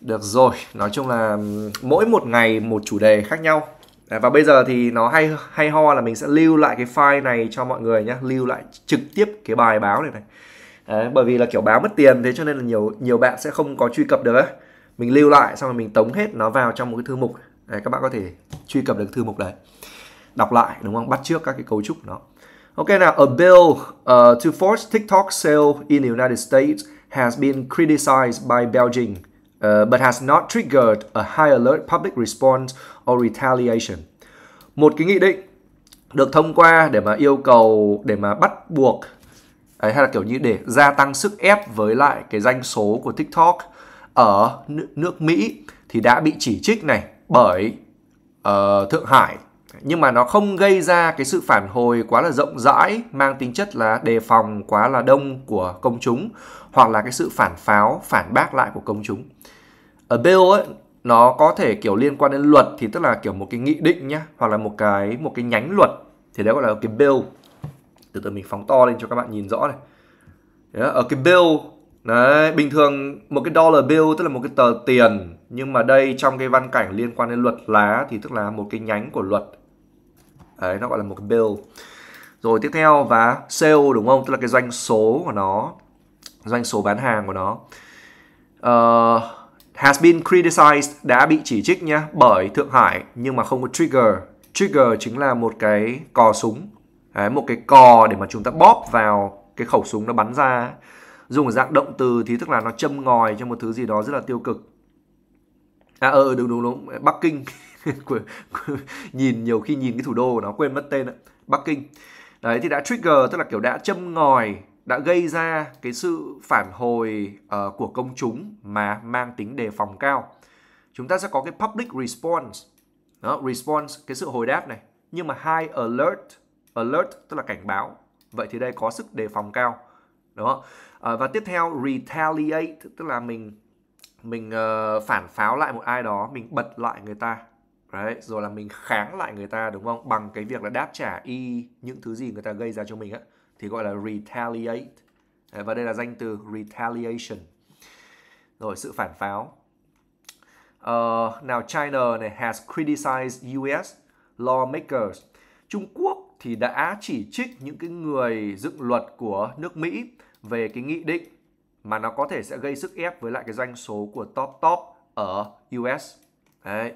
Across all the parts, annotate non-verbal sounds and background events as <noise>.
Được rồi, nói chung là mỗi một ngày một chủ đề khác nhau. À, và bây giờ thì nó hay hay ho là mình sẽ lưu lại cái file này cho mọi người nhé, lưu lại trực tiếp cái bài báo này này. Đấy, bởi vì là kiểu báo mất tiền thế cho nên là nhiều nhiều bạn sẽ không có truy cập được ấy. Mình lưu lại xong rồi mình tống hết nó vào trong một cái thư mục. Đấy, các bạn có thể truy cập được thư mục đấy. Đọc lại đúng không? Bắt trước các cái cấu trúc của nó. Ok nào, a bill uh, to force TikTok sale in the United States has been criticized by Beijing uh, but has not triggered a high alert public response or retaliation. Một cái nghị định được thông qua để mà yêu cầu để mà bắt buộc ấy, hay là kiểu như để gia tăng sức ép với lại cái danh số của TikTok ở nước Mỹ thì đã bị chỉ trích này bởi uh, Thượng Hải nhưng mà nó không gây ra cái sự phản hồi quá là rộng rãi mang tính chất là đề phòng quá là đông của công chúng hoặc là cái sự phản pháo phản bác lại của công chúng ở bill ấy nó có thể kiểu liên quan đến luật thì tức là kiểu một cái nghị định nhá hoặc là một cái một cái nhánh luật thì đấy gọi là cái bill từ từ mình phóng to lên cho các bạn nhìn rõ này đấy, ở cái bill đấy bình thường một cái dollar bill tức là một cái tờ tiền nhưng mà đây trong cái văn cảnh liên quan đến luật lá thì tức là một cái nhánh của luật đấy nó gọi là một bill rồi tiếp theo và sale đúng không tức là cái doanh số của nó doanh số bán hàng của nó uh, has been criticized đã bị chỉ trích nhá bởi Thượng Hải nhưng mà không có trigger trigger chính là một cái cò súng Đấy, một cái cò để mà chúng ta bóp vào cái khẩu súng nó bắn ra dùng dạng động từ thì tức là nó châm ngòi cho một thứ gì đó rất là tiêu cực à ờ ừ, đúng đúng đúng Bắc Kinh <laughs> nhìn nhiều khi nhìn cái thủ đô của nó quên mất tên ạ bắc kinh đấy thì đã trigger tức là kiểu đã châm ngòi đã gây ra cái sự phản hồi uh, của công chúng mà mang tính đề phòng cao chúng ta sẽ có cái public response đó response cái sự hồi đáp này nhưng mà high alert alert tức là cảnh báo vậy thì đây có sức đề phòng cao đó uh, và tiếp theo retaliate tức là mình mình uh, phản pháo lại một ai đó mình bật lại người ta Đấy, rồi là mình kháng lại người ta đúng không? Bằng cái việc là đáp trả y những thứ gì người ta gây ra cho mình á thì gọi là retaliate. Đấy, và đây là danh từ retaliation. Rồi sự phản pháo. Uh, nào China này has criticized US lawmakers. Trung Quốc thì đã chỉ trích những cái người dựng luật của nước Mỹ về cái nghị định mà nó có thể sẽ gây sức ép với lại cái doanh số của top top ở US. Đấy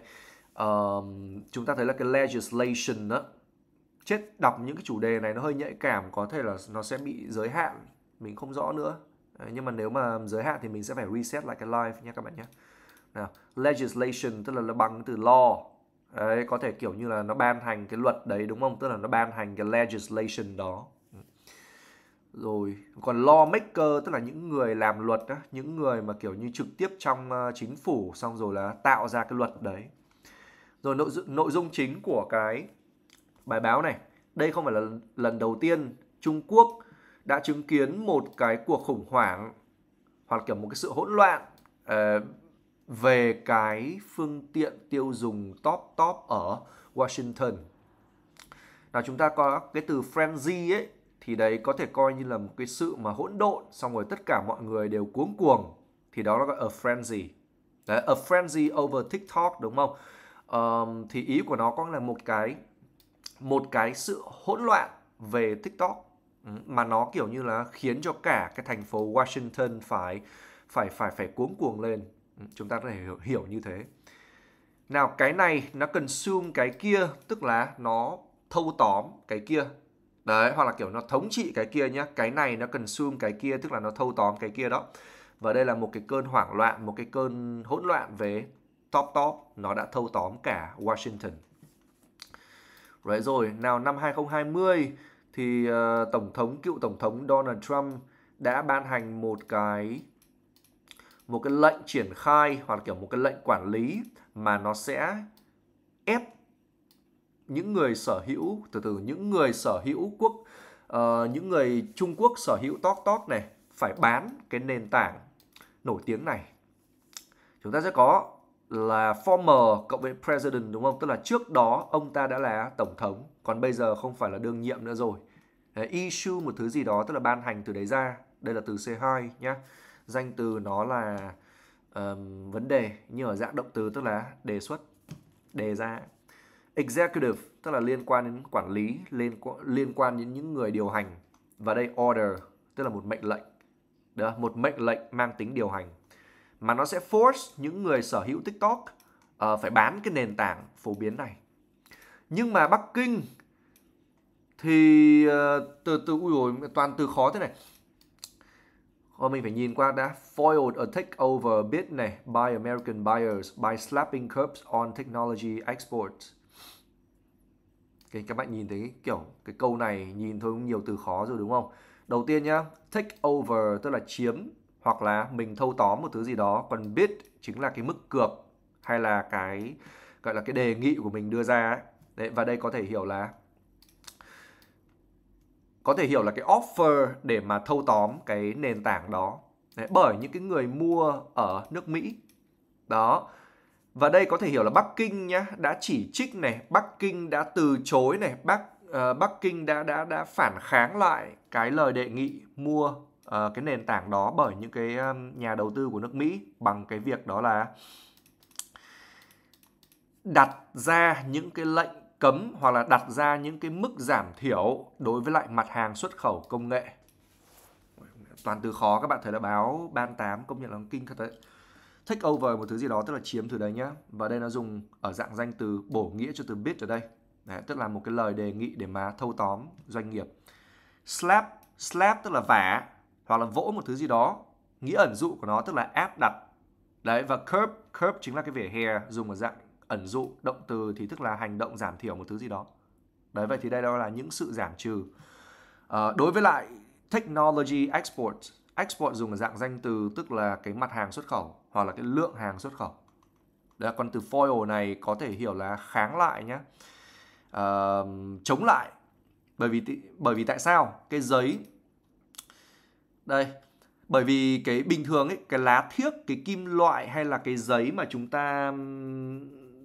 uh, chúng ta thấy là cái legislation đó chết đọc những cái chủ đề này nó hơi nhạy cảm có thể là nó sẽ bị giới hạn mình không rõ nữa nhưng mà nếu mà giới hạn thì mình sẽ phải reset lại cái live nha các bạn nhé nào legislation tức là nó bằng từ law Đấy, có thể kiểu như là nó ban hành cái luật đấy đúng không tức là nó ban hành cái legislation đó rồi còn law maker tức là những người làm luật đó, những người mà kiểu như trực tiếp trong ờ, chính phủ xong rồi là tạo ra cái luật đấy rồi nội dung, nội dung chính của cái bài báo này, đây không phải là lần đầu tiên Trung Quốc đã chứng kiến một cái cuộc khủng hoảng hoặc kiểu một cái sự hỗn loạn uh, về cái phương tiện tiêu dùng top top ở Washington. Nào chúng ta có cái từ frenzy ấy thì đấy có thể coi như là một cái sự mà hỗn độn xong rồi tất cả mọi người đều cuống cuồng thì đó là gọi a frenzy. Đấy, a frenzy over TikTok đúng không? um, thì ý của nó có là một cái một cái sự hỗn loạn về TikTok ừ, mà nó kiểu như là khiến cho cả cái thành phố Washington phải phải phải phải cuống cuồng lên ừ, chúng ta có thể hiểu, hiểu như thế nào cái này nó cần consume cái kia tức là nó thâu tóm cái kia đấy hoặc là kiểu nó thống trị cái kia nhá cái này nó cần consume cái kia tức là nó thâu tóm cái kia đó và đây là một cái cơn hoảng loạn một cái cơn hỗn loạn về top top nó đã thâu tóm cả Washington. Rồi rồi, nào năm 2020 thì uh, tổng thống cựu tổng thống Donald Trump đã ban hành một cái một cái lệnh triển khai hoặc kiểu một cái lệnh quản lý mà nó sẽ ép những người sở hữu từ từ những người sở hữu quốc uh, những người Trung Quốc sở hữu Top Top này phải bán cái nền tảng nổi tiếng này chúng ta sẽ có là former cộng với president đúng không? Tức là trước đó ông ta đã là tổng thống, còn bây giờ không phải là đương nhiệm nữa rồi. Đấy, issue một thứ gì đó tức là ban hành từ đấy ra. Đây là từ C2 nhá. Danh từ nó là um, vấn đề nhưng ở dạng động từ tức là đề xuất, đề ra. Executive tức là liên quan đến quản lý, liên liên quan đến những người điều hành. Và đây order tức là một mệnh lệnh. Đó, một mệnh lệnh mang tính điều hành mà nó sẽ force những người sở hữu TikTok uh, phải bán cái nền tảng phổ biến này. Nhưng mà Bắc Kinh thì uh, từ từ ui rồi toàn từ khó thế này. Ờ, mình phải nhìn qua đã. Foiled a takeover bid này by American buyers by slapping curbs on technology exports. Okay, các bạn nhìn thấy kiểu cái câu này nhìn thôi cũng nhiều từ khó rồi đúng không? Đầu tiên nhá, take over tức là chiếm hoặc là mình thâu tóm một thứ gì đó còn bid chính là cái mức cược hay là cái gọi là cái đề nghị của mình đưa ra Đấy, và đây có thể hiểu là có thể hiểu là cái offer để mà thâu tóm cái nền tảng đó Đấy, bởi những cái người mua ở nước Mỹ đó và đây có thể hiểu là Bắc Kinh nhá đã chỉ trích này Bắc Kinh đã từ chối này Bắc uh, Bắc Kinh đã đã đã phản kháng lại cái lời đề nghị mua uh, cái nền tảng đó bởi những cái nhà đầu tư của nước Mỹ bằng cái việc đó là đặt ra những cái lệnh cấm hoặc là đặt ra những cái mức giảm thiểu đối với lại mặt hàng xuất khẩu công nghệ. Toàn từ khó các bạn thấy là báo Ban 8 công nhận là kinh thật đấy. Take over một thứ gì đó tức là chiếm từ đấy nhá. Và đây nó dùng ở dạng danh từ bổ nghĩa cho từ biết ở đây. Đấy, tức là một cái lời đề nghị để mà thâu tóm doanh nghiệp. Slap, slap tức là vả, hoặc là vỗ một thứ gì đó nghĩa ẩn dụ của nó tức là áp đặt đấy và curb curb chính là cái vỉa hè dùng ở dạng ẩn dụ động từ thì tức là hành động giảm thiểu một thứ gì đó đấy vậy thì đây đó là những sự giảm trừ à, đối với lại technology export export dùng ở dạng danh từ tức là cái mặt hàng xuất khẩu hoặc là cái lượng hàng xuất khẩu đấy, còn từ foil này có thể hiểu là kháng lại nhé à, ờ, chống lại bởi vì bởi vì tại sao cái giấy đây bởi vì cái bình thường ấy cái lá thiếc cái kim loại hay là cái giấy mà chúng ta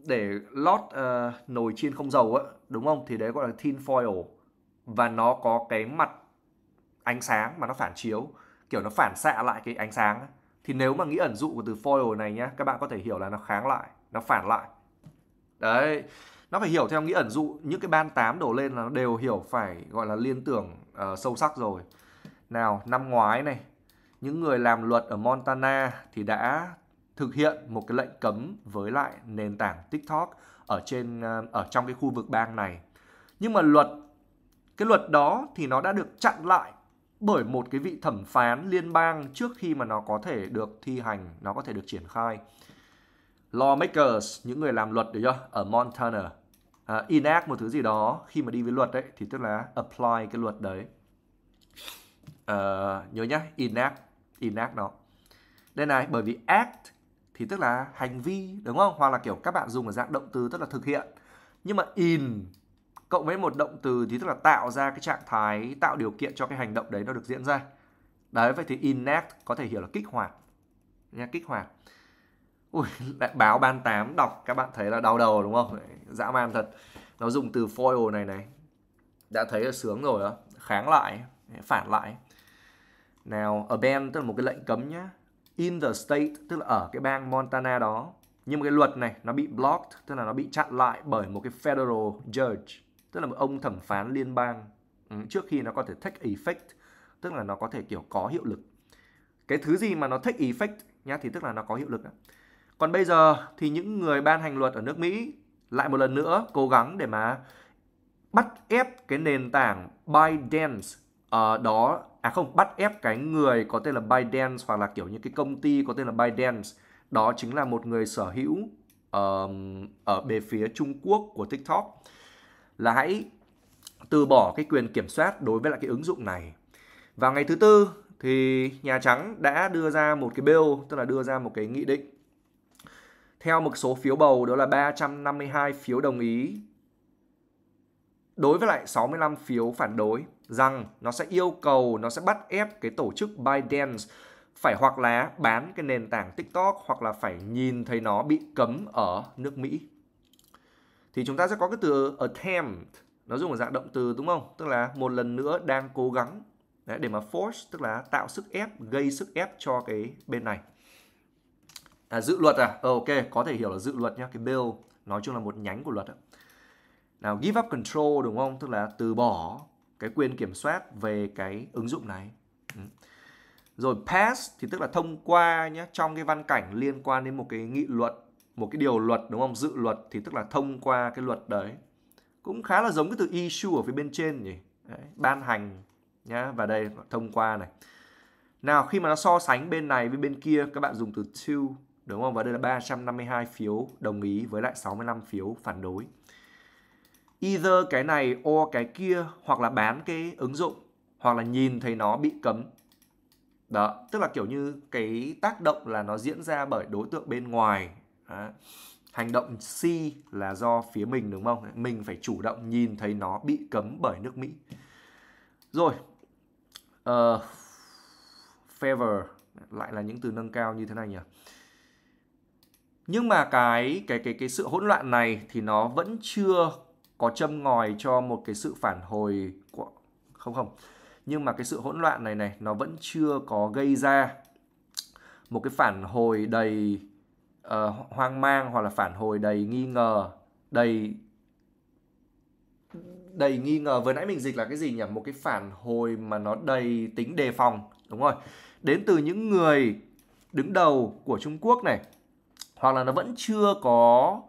để lót uh, nồi chiên không dầu á đúng không thì đấy gọi là tin foil và nó có cái mặt ánh sáng mà nó phản chiếu kiểu nó phản xạ lại cái ánh sáng thì nếu mà nghĩ ẩn dụ của từ foil này nhá các bạn có thể hiểu là nó kháng lại nó phản lại đấy nó phải hiểu theo nghĩa ẩn dụ những cái ban tám đổ lên là nó đều hiểu phải gọi là liên tưởng uh, sâu sắc rồi nào năm ngoái này những người làm luật ở Montana thì đã thực hiện một cái lệnh cấm với lại nền tảng TikTok ở trên ờ, ở trong cái khu vực bang này. Nhưng mà luật cái luật đó thì nó đã được chặn lại bởi một cái vị thẩm phán liên bang trước khi mà nó có thể được thi hành, nó có thể được triển khai. Lawmakers, những người làm luật được chưa? Ở Montana uh, enact một thứ gì đó khi mà đi với luật đấy thì tức là apply cái luật đấy uh, nhớ nhá enact enact nó đây này bởi vì act thì tức là hành vi đúng không hoặc là kiểu các bạn dùng ở dạng động từ tức là thực hiện nhưng mà in cộng với một động từ thì tức là tạo ra cái trạng thái tạo điều kiện cho cái hành động đấy nó được diễn ra đấy vậy thì enact có thể hiểu là kích hoạt nha kích hoạt Ui, lại báo ban 8 đọc các bạn thấy là đau đầu đúng không? Dã man thật. Nó dùng từ foil này này. Đã thấy là sướng rồi đó. Kháng lại, phản lại. Nào, a ban tức là một cái lệnh cấm nhá. In the state tức là ở cái bang Montana đó. Nhưng mà cái luật này nó bị blocked, tức là nó bị chặn lại bởi một cái federal judge, tức là một ông thẩm phán liên bang ừ, trước khi nó có thể take effect, tức là nó có thể kiểu có hiệu lực. Cái thứ gì mà nó take effect nhá thì tức là nó có hiệu lực. Đó. Còn bây giờ thì những người ban hành luật ở nước Mỹ lại một lần nữa cố gắng để mà bắt ép cái nền tảng ByteDance uh, ờ, đó à không bắt ép cái người có tên là ByteDance hoặc là kiểu như cái công ty có tên là ByteDance đó chính là một người sở hữu uh, ở bề phía Trung Quốc của TikTok là hãy từ bỏ cái quyền kiểm soát đối với lại cái ứng dụng này. Vào ngày thứ tư thì Nhà Trắng đã đưa ra một cái bill, tức là đưa ra một cái nghị định. Theo một số phiếu bầu đó là 352 phiếu đồng ý đối với lại 65 phiếu phản đối rằng nó sẽ yêu cầu nó sẽ bắt ép cái tổ chức ByteDance phải hoặc là bán cái nền tảng TikTok hoặc là phải nhìn thấy nó bị cấm ở nước Mỹ. Thì chúng ta sẽ có cái từ attempt, nó dùng ở dạng động từ đúng không? Tức là một lần nữa đang cố gắng Đấy, để mà force tức là tạo sức ép, gây sức ép cho cái bên này. À, dự luật à? Ờ, ok, có thể hiểu là dự luật nhá, cái bill nói chung là một nhánh của luật ạ. Nào give up control đúng không? Tức là từ bỏ cái quyền kiểm soát về cái ứng dụng này. Ừ. Rồi pass thì tức là thông qua nhé trong cái văn cảnh liên quan đến một cái nghị luật, một cái điều luật đúng không? Dự luật thì tức là thông qua cái luật đấy. Cũng khá là giống cái từ issue ở phía bên trên nhỉ. Đấy, ban hành nhá và đây thông qua này. Nào khi mà nó so sánh bên này với bên kia các bạn dùng từ to đúng không? Và đây là 352 phiếu đồng ý với lại 65 phiếu phản đối either cái này or cái kia hoặc là bán cái ứng dụng hoặc là nhìn thấy nó bị cấm đó tức là kiểu như cái tác động là nó diễn ra bởi đối tượng bên ngoài đó. hành động C là do phía mình đúng không mình phải chủ động nhìn thấy nó bị cấm bởi nước Mỹ rồi uh, favor lại là những từ nâng cao như thế này nhỉ nhưng mà cái cái cái cái sự hỗn loạn này thì nó vẫn chưa có châm ngòi cho một cái sự phản hồi của không không nhưng mà cái sự hỗn loạn này này nó vẫn chưa có gây ra một cái phản hồi đầy uh, hoang mang hoặc là phản hồi đầy nghi ngờ đầy đầy nghi ngờ vừa nãy mình dịch là cái gì nhỉ một cái phản hồi mà nó đầy tính đề phòng đúng rồi đến từ những người đứng đầu của Trung Quốc này hoặc là nó vẫn chưa có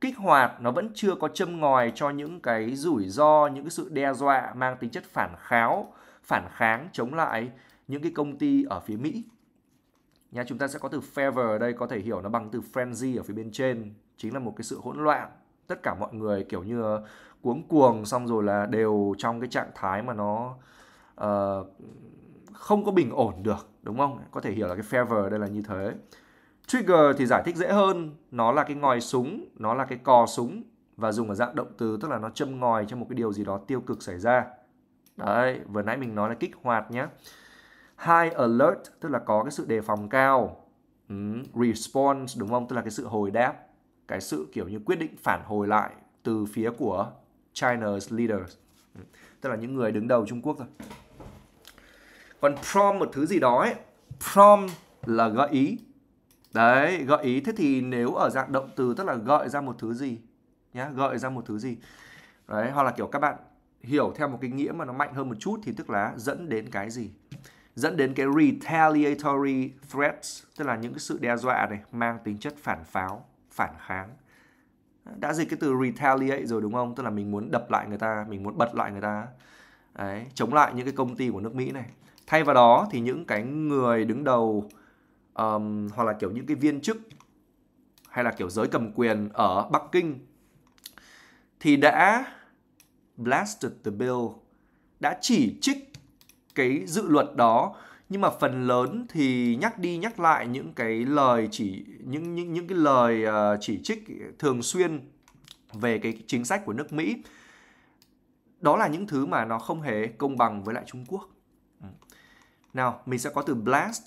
kích hoạt nó vẫn chưa có châm ngòi cho những cái rủi ro những cái sự đe dọa mang tính chất phản kháo phản kháng chống lại những cái công ty ở phía Mỹ nha chúng ta sẽ có từ fever ở đây có thể hiểu nó bằng từ frenzy ở phía bên trên chính là một cái sự hỗn loạn tất cả mọi người kiểu như ờ, cuống cuồng xong rồi là đều trong cái trạng thái mà nó uh, không có bình ổn được đúng không có thể hiểu là cái fever đây là như thế Trigger thì giải thích dễ hơn, nó là cái ngòi súng, nó là cái cò súng và dùng ở dạng động từ tức là nó châm ngòi cho một cái điều gì đó tiêu cực xảy ra. Đấy, vừa nãy mình nói là kích hoạt nhé. High alert tức là có cái sự đề phòng cao. Ừ, response đúng không? Tức là cái sự hồi đáp, cái sự kiểu như quyết định phản hồi lại từ phía của China's leaders. Hmm, tức là những người đứng đầu Trung Quốc thôi. Còn prom một thứ gì đó ấy, prom là gợi ý Đấy, gợi ý thế thì nếu ở dạng động từ tức là gợi ra một thứ gì nhá, gợi ra một thứ gì. Đấy, hoặc là kiểu các bạn hiểu theo một cái nghĩa mà nó mạnh hơn một chút thì tức là dẫn đến cái gì. Dẫn đến cái retaliatory threats, tức là những cái sự đe dọa này mang tính chất phản pháo, phản kháng. Đã dịch cái từ retaliate rồi đúng không? Tức là mình muốn đập lại người ta, mình muốn bật lại người ta. Đấy, chống lại những cái công ty của nước Mỹ này. Thay vào đó thì những cái người đứng đầu um, hoặc là kiểu những cái viên chức hay là kiểu giới cầm quyền ở Bắc Kinh thì đã blasted the bill đã chỉ trích cái dự luật đó nhưng mà phần lớn thì nhắc đi nhắc lại những cái lời chỉ những những những cái lời ờ, chỉ trích thường xuyên về cái chính sách của nước Mỹ đó là những thứ mà nó không hề công bằng với lại Trung Quốc ừ. nào mình sẽ có từ blast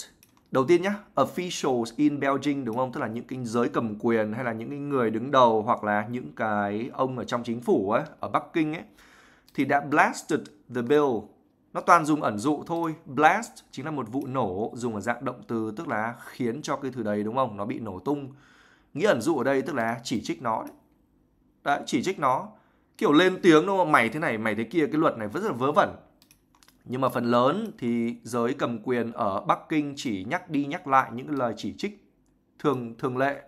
đầu tiên nhá officials in Beijing đúng không tức là những cái giới cầm quyền hay là những cái người đứng đầu hoặc là những cái ông ở trong chính phủ ấy, ở Bắc Kinh ấy thì đã blasted the bill nó toàn dùng ẩn dụ thôi blast chính là một vụ nổ dùng ở dạng động từ tức là khiến cho cái thứ đấy đúng không nó bị nổ tung nghĩa ẩn dụ ở đây tức là chỉ trích nó đấy, đấy chỉ trích nó kiểu lên tiếng đúng không mày thế này mày thế kia cái luật này rất là vớ vẩn nhưng mà phần lớn thì giới cầm quyền ở Bắc Kinh chỉ nhắc đi nhắc lại những lời chỉ trích thường thường lệ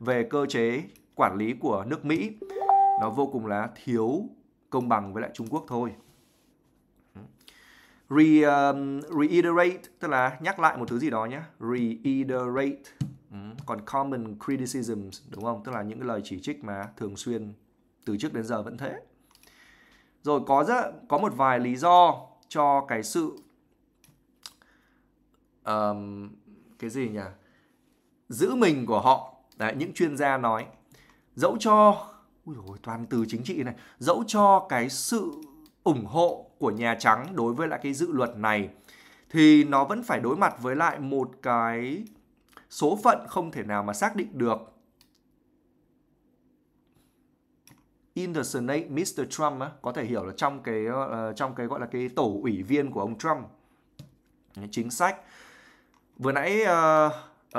về cơ chế quản lý của nước Mỹ. Nó vô cùng là thiếu công bằng với lại Trung Quốc thôi. Re, um, reiterate tức là nhắc lại một thứ gì đó nhé. Reiterate. Ừ, còn common criticisms đúng không? Tức là những lời chỉ trích mà thường xuyên từ trước đến giờ vẫn thế. Rồi có rất, có một vài lý do cho cái sự um, cái gì nhỉ giữ mình của họ Đấy, những chuyên gia nói dẫu cho ui dồi, toàn từ chính trị này dẫu cho cái sự ủng hộ của nhà trắng đối với lại cái dự luật này thì nó vẫn phải đối mặt với lại một cái số phận không thể nào mà xác định được Indocent Mr. Trump á, có thể hiểu là trong cái ờ, trong cái gọi là cái tổ ủy viên của ông Trump chính sách vừa nãy uh, uh,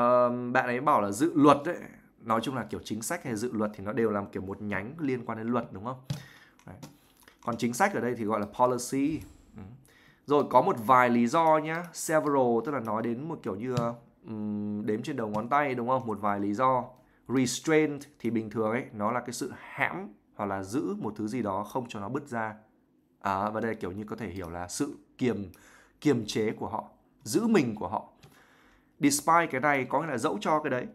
bạn ấy bảo là dự luật ấy nói chung là kiểu chính sách hay dự luật thì nó đều làm kiểu một nhánh liên quan đến luật đúng không Đấy. còn chính sách ở đây thì gọi là policy ừ. rồi có một vài lý do nhá several tức là nói đến một kiểu như um, đếm trên đầu ngón tay đúng không một vài lý do restraint thì bình thường ấy nó là cái sự hãm hoặc là giữ một thứ gì đó không cho nó bứt ra à, và đây là kiểu như có thể hiểu là sự kiềm kiềm chế của họ giữ mình của họ despite cái này có nghĩa là dẫu cho cái đấy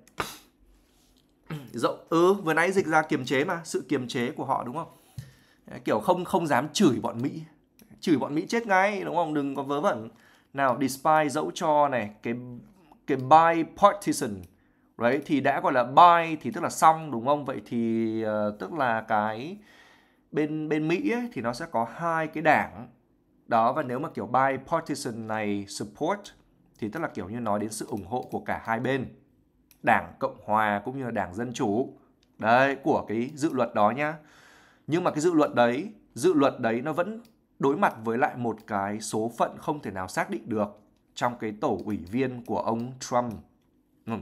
<clears throat> dẫu ừ vừa nãy dịch ra kiềm chế mà sự kiềm chế của họ đúng không kiểu không không dám chửi bọn mỹ chửi bọn mỹ chết ngay đúng không đừng có vớ vẩn nào despite dẫu cho này cái cái bipartisan đấy thì đã gọi là buy thì tức là xong đúng không vậy thì uh, tức là cái bên bên Mỹ ấy, thì nó sẽ có hai cái đảng đó và nếu mà kiểu buy bipartisan này support thì tức là kiểu như nói đến sự ủng hộ của cả hai bên đảng cộng hòa cũng như là đảng dân chủ đấy của cái dự luật đó nhá nhưng mà cái dự luật đấy dự luật đấy nó vẫn đối mặt với lại một cái số phận không thể nào xác định được trong cái tổ ủy viên của ông Trump. Ừ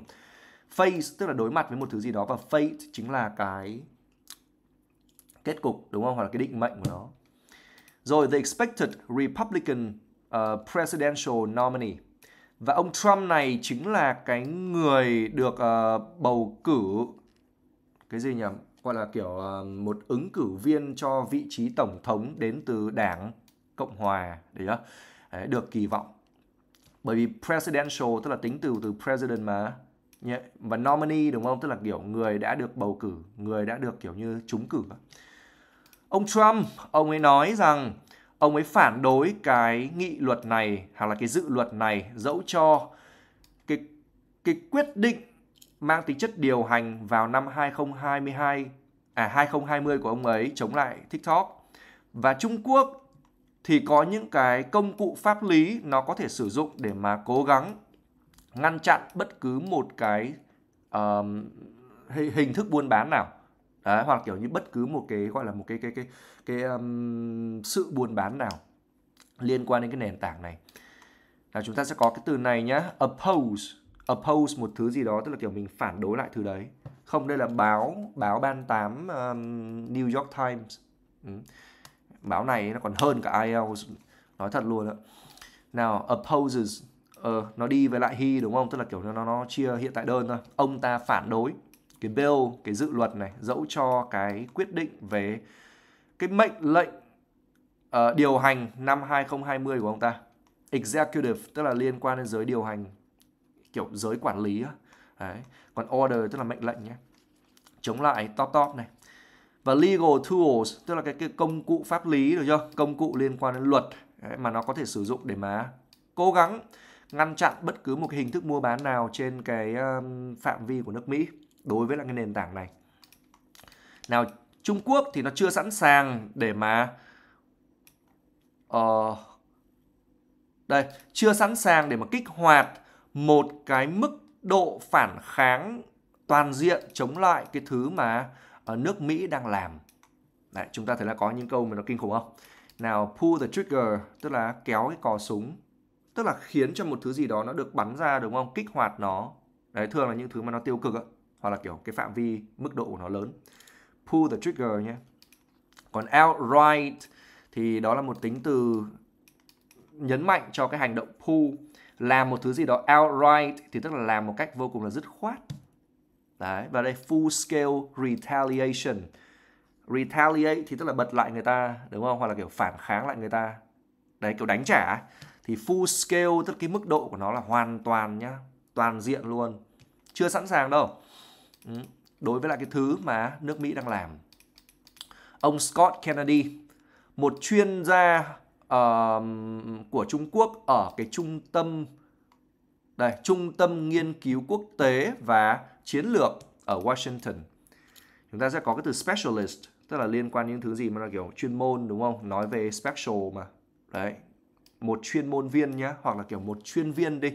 face tức là đối mặt với một thứ gì đó và fate chính là cái kết cục đúng không hoặc là cái định mệnh của nó rồi the expected Republican uh, presidential nominee và ông Trump này chính là cái người được uh, bầu cử cái gì nhỉ gọi là kiểu uh, một ứng cử viên cho vị trí tổng thống đến từ đảng cộng hòa đấy đó được kỳ vọng bởi vì presidential tức là tính từ từ president mà và nominee đúng không tức là kiểu người đã được bầu cử người đã được kiểu như trúng cử ông Trump ông ấy nói rằng ông ấy phản đối cái nghị luật này hoặc là cái dự luật này dẫu cho cái cái quyết định mang tính chất điều hành vào năm 2022 à 2020 của ông ấy chống lại TikTok và Trung Quốc thì có những cái công cụ pháp lý nó có thể sử dụng để mà cố gắng ngăn chặn bất cứ một cái uh, hình thức buôn bán nào Đấy, hoặc kiểu như bất cứ một cái gọi là một cái cái cái cái um, sự buôn bán nào liên quan đến cái nền tảng này nào chúng ta sẽ có cái từ này nhá oppose oppose một thứ gì đó tức là kiểu mình phản đối lại thứ đấy không đây là báo báo ban 8 um, New York Times ừ. báo này nó còn hơn cả IELTS nói thật luôn ạ nào opposes ờ, nó đi với lại hi đúng không tức là kiểu nó nó chia hiện tại đơn thôi ông ta phản đối cái bill cái dự luật này dẫu cho cái quyết định về cái mệnh lệnh uh, điều hành năm 2020 của ông ta executive tức là liên quan đến giới điều hành kiểu giới quản lý Đấy. còn order tức là mệnh lệnh nhé chống lại top top này và legal tools tức là cái, cái công cụ pháp lý được chưa công cụ liên quan đến luật Đấy, mà nó có thể sử dụng để mà cố gắng ngăn chặn bất cứ một cái hình thức mua bán nào trên cái um, phạm vi của nước Mỹ đối với là cái nền tảng này. Nào Trung Quốc thì nó chưa sẵn sàng để mà uh, đây chưa sẵn sàng để mà kích hoạt một cái mức độ phản kháng toàn diện chống lại cái thứ mà uh, nước Mỹ đang làm. Đấy, chúng ta thấy là có những câu mà nó kinh khủng không? Nào pull the trigger tức là kéo cái cò súng tức là khiến cho một thứ gì đó nó được bắn ra đúng không kích hoạt nó đấy thường là những thứ mà nó tiêu cực ạ hoặc là kiểu cái phạm vi mức độ của nó lớn pull the trigger nhé còn outright thì đó là một tính từ nhấn mạnh cho cái hành động pull làm một thứ gì đó outright thì tức là làm một cách vô cùng là dứt khoát đấy và đây full scale retaliation retaliate thì tức là bật lại người ta đúng không hoặc là kiểu phản kháng lại người ta đấy kiểu đánh trả thì full scale tức cái mức độ của nó là hoàn toàn nhá toàn diện luôn chưa sẵn sàng đâu ừ, đối với lại cái thứ mà nước Mỹ đang làm ông Scott Kennedy một chuyên gia uh, của Trung Quốc ở cái trung tâm đây trung tâm nghiên cứu quốc tế và chiến lược ở Washington chúng ta sẽ có cái từ specialist tức là liên quan những thứ gì mà là kiểu chuyên môn đúng không nói về special mà đấy một chuyên môn viên nhé hoặc là kiểu một chuyên viên đi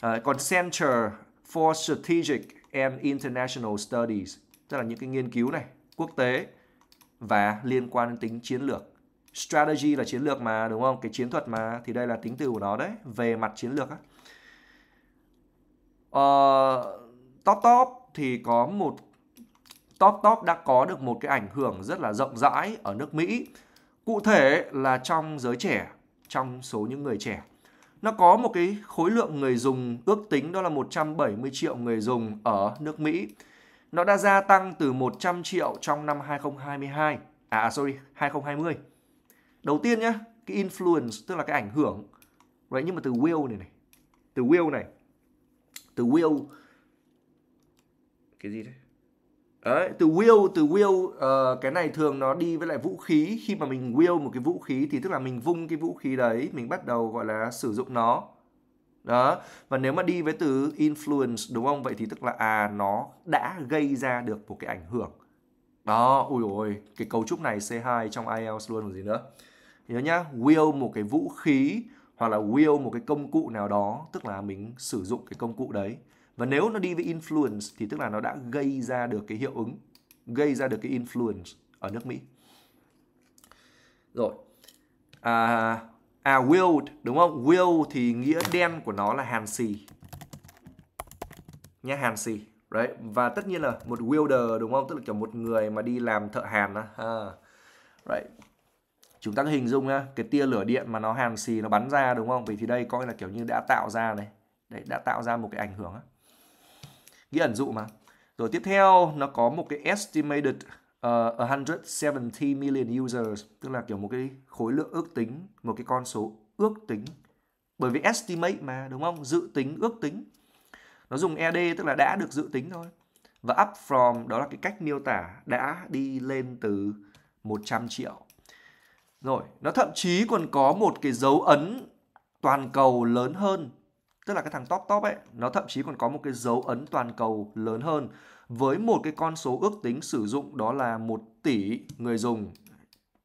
à, còn Center for Strategic and International Studies tức là những cái nghiên cứu này quốc tế và liên quan đến tính chiến lược strategy là chiến lược mà đúng không cái chiến thuật mà thì đây là tính từ của nó đấy về mặt chiến lược á uh, top top thì có một top top đã có được một cái ảnh hưởng rất là rộng rãi ở nước Mỹ cụ thể là trong giới trẻ trong số những người trẻ. Nó có một cái khối lượng người dùng ước tính đó là 170 triệu người dùng ở nước Mỹ. Nó đã gia tăng từ 100 triệu trong năm 2022. À, à sorry, 2020. Đầu tiên nhá, cái influence tức là cái ảnh hưởng. Đấy nhưng mà từ will này này. Từ will này. Từ will cái gì đấy? Đấy, từ will từ will uh, ờ, cái này thường nó đi với lại vũ khí khi mà mình will một cái vũ khí thì tức là mình vung cái vũ khí đấy mình bắt đầu gọi là sử dụng nó đó và nếu mà đi với từ influence đúng không vậy thì tức là à nó đã gây ra được một cái ảnh hưởng đó ui ôi cái cấu trúc này C2 trong IELTS luôn còn gì nữa nhớ nhá will một cái vũ khí hoặc là will một cái công cụ nào đó tức là mình sử dụng cái công cụ đấy và nếu nó đi với influence thì tức là nó đã gây ra được cái hiệu ứng gây ra được cái influence ở nước Mỹ rồi à, à willed đúng không will thì nghĩa đen của nó là hàn xì nhá hàn xì đấy và tất nhiên là một wielder đúng không tức là kiểu một người mà đi làm thợ hàn á à, right chúng ta hình dung nhá cái tia lửa điện mà nó hàn xì nó bắn ra đúng không vì thì đây coi là kiểu như đã tạo ra này đấy đã tạo ra một cái ảnh hưởng á nghĩa ẩn dụ mà rồi tiếp theo nó có một cái estimated ờ, uh, 170 million users tức là kiểu một cái khối lượng ước tính một cái con số ước tính bởi vì estimate mà đúng không dự tính ước tính nó dùng ed tức là đã được dự tính thôi và up from đó là cái cách miêu tả đã đi lên từ 100 triệu rồi nó thậm chí còn có một cái dấu ấn toàn cầu lớn hơn tức là cái thằng top top ấy nó thậm chí còn có một cái dấu ấn toàn cầu lớn hơn với một cái con số ước tính sử dụng đó là 1 tỷ người dùng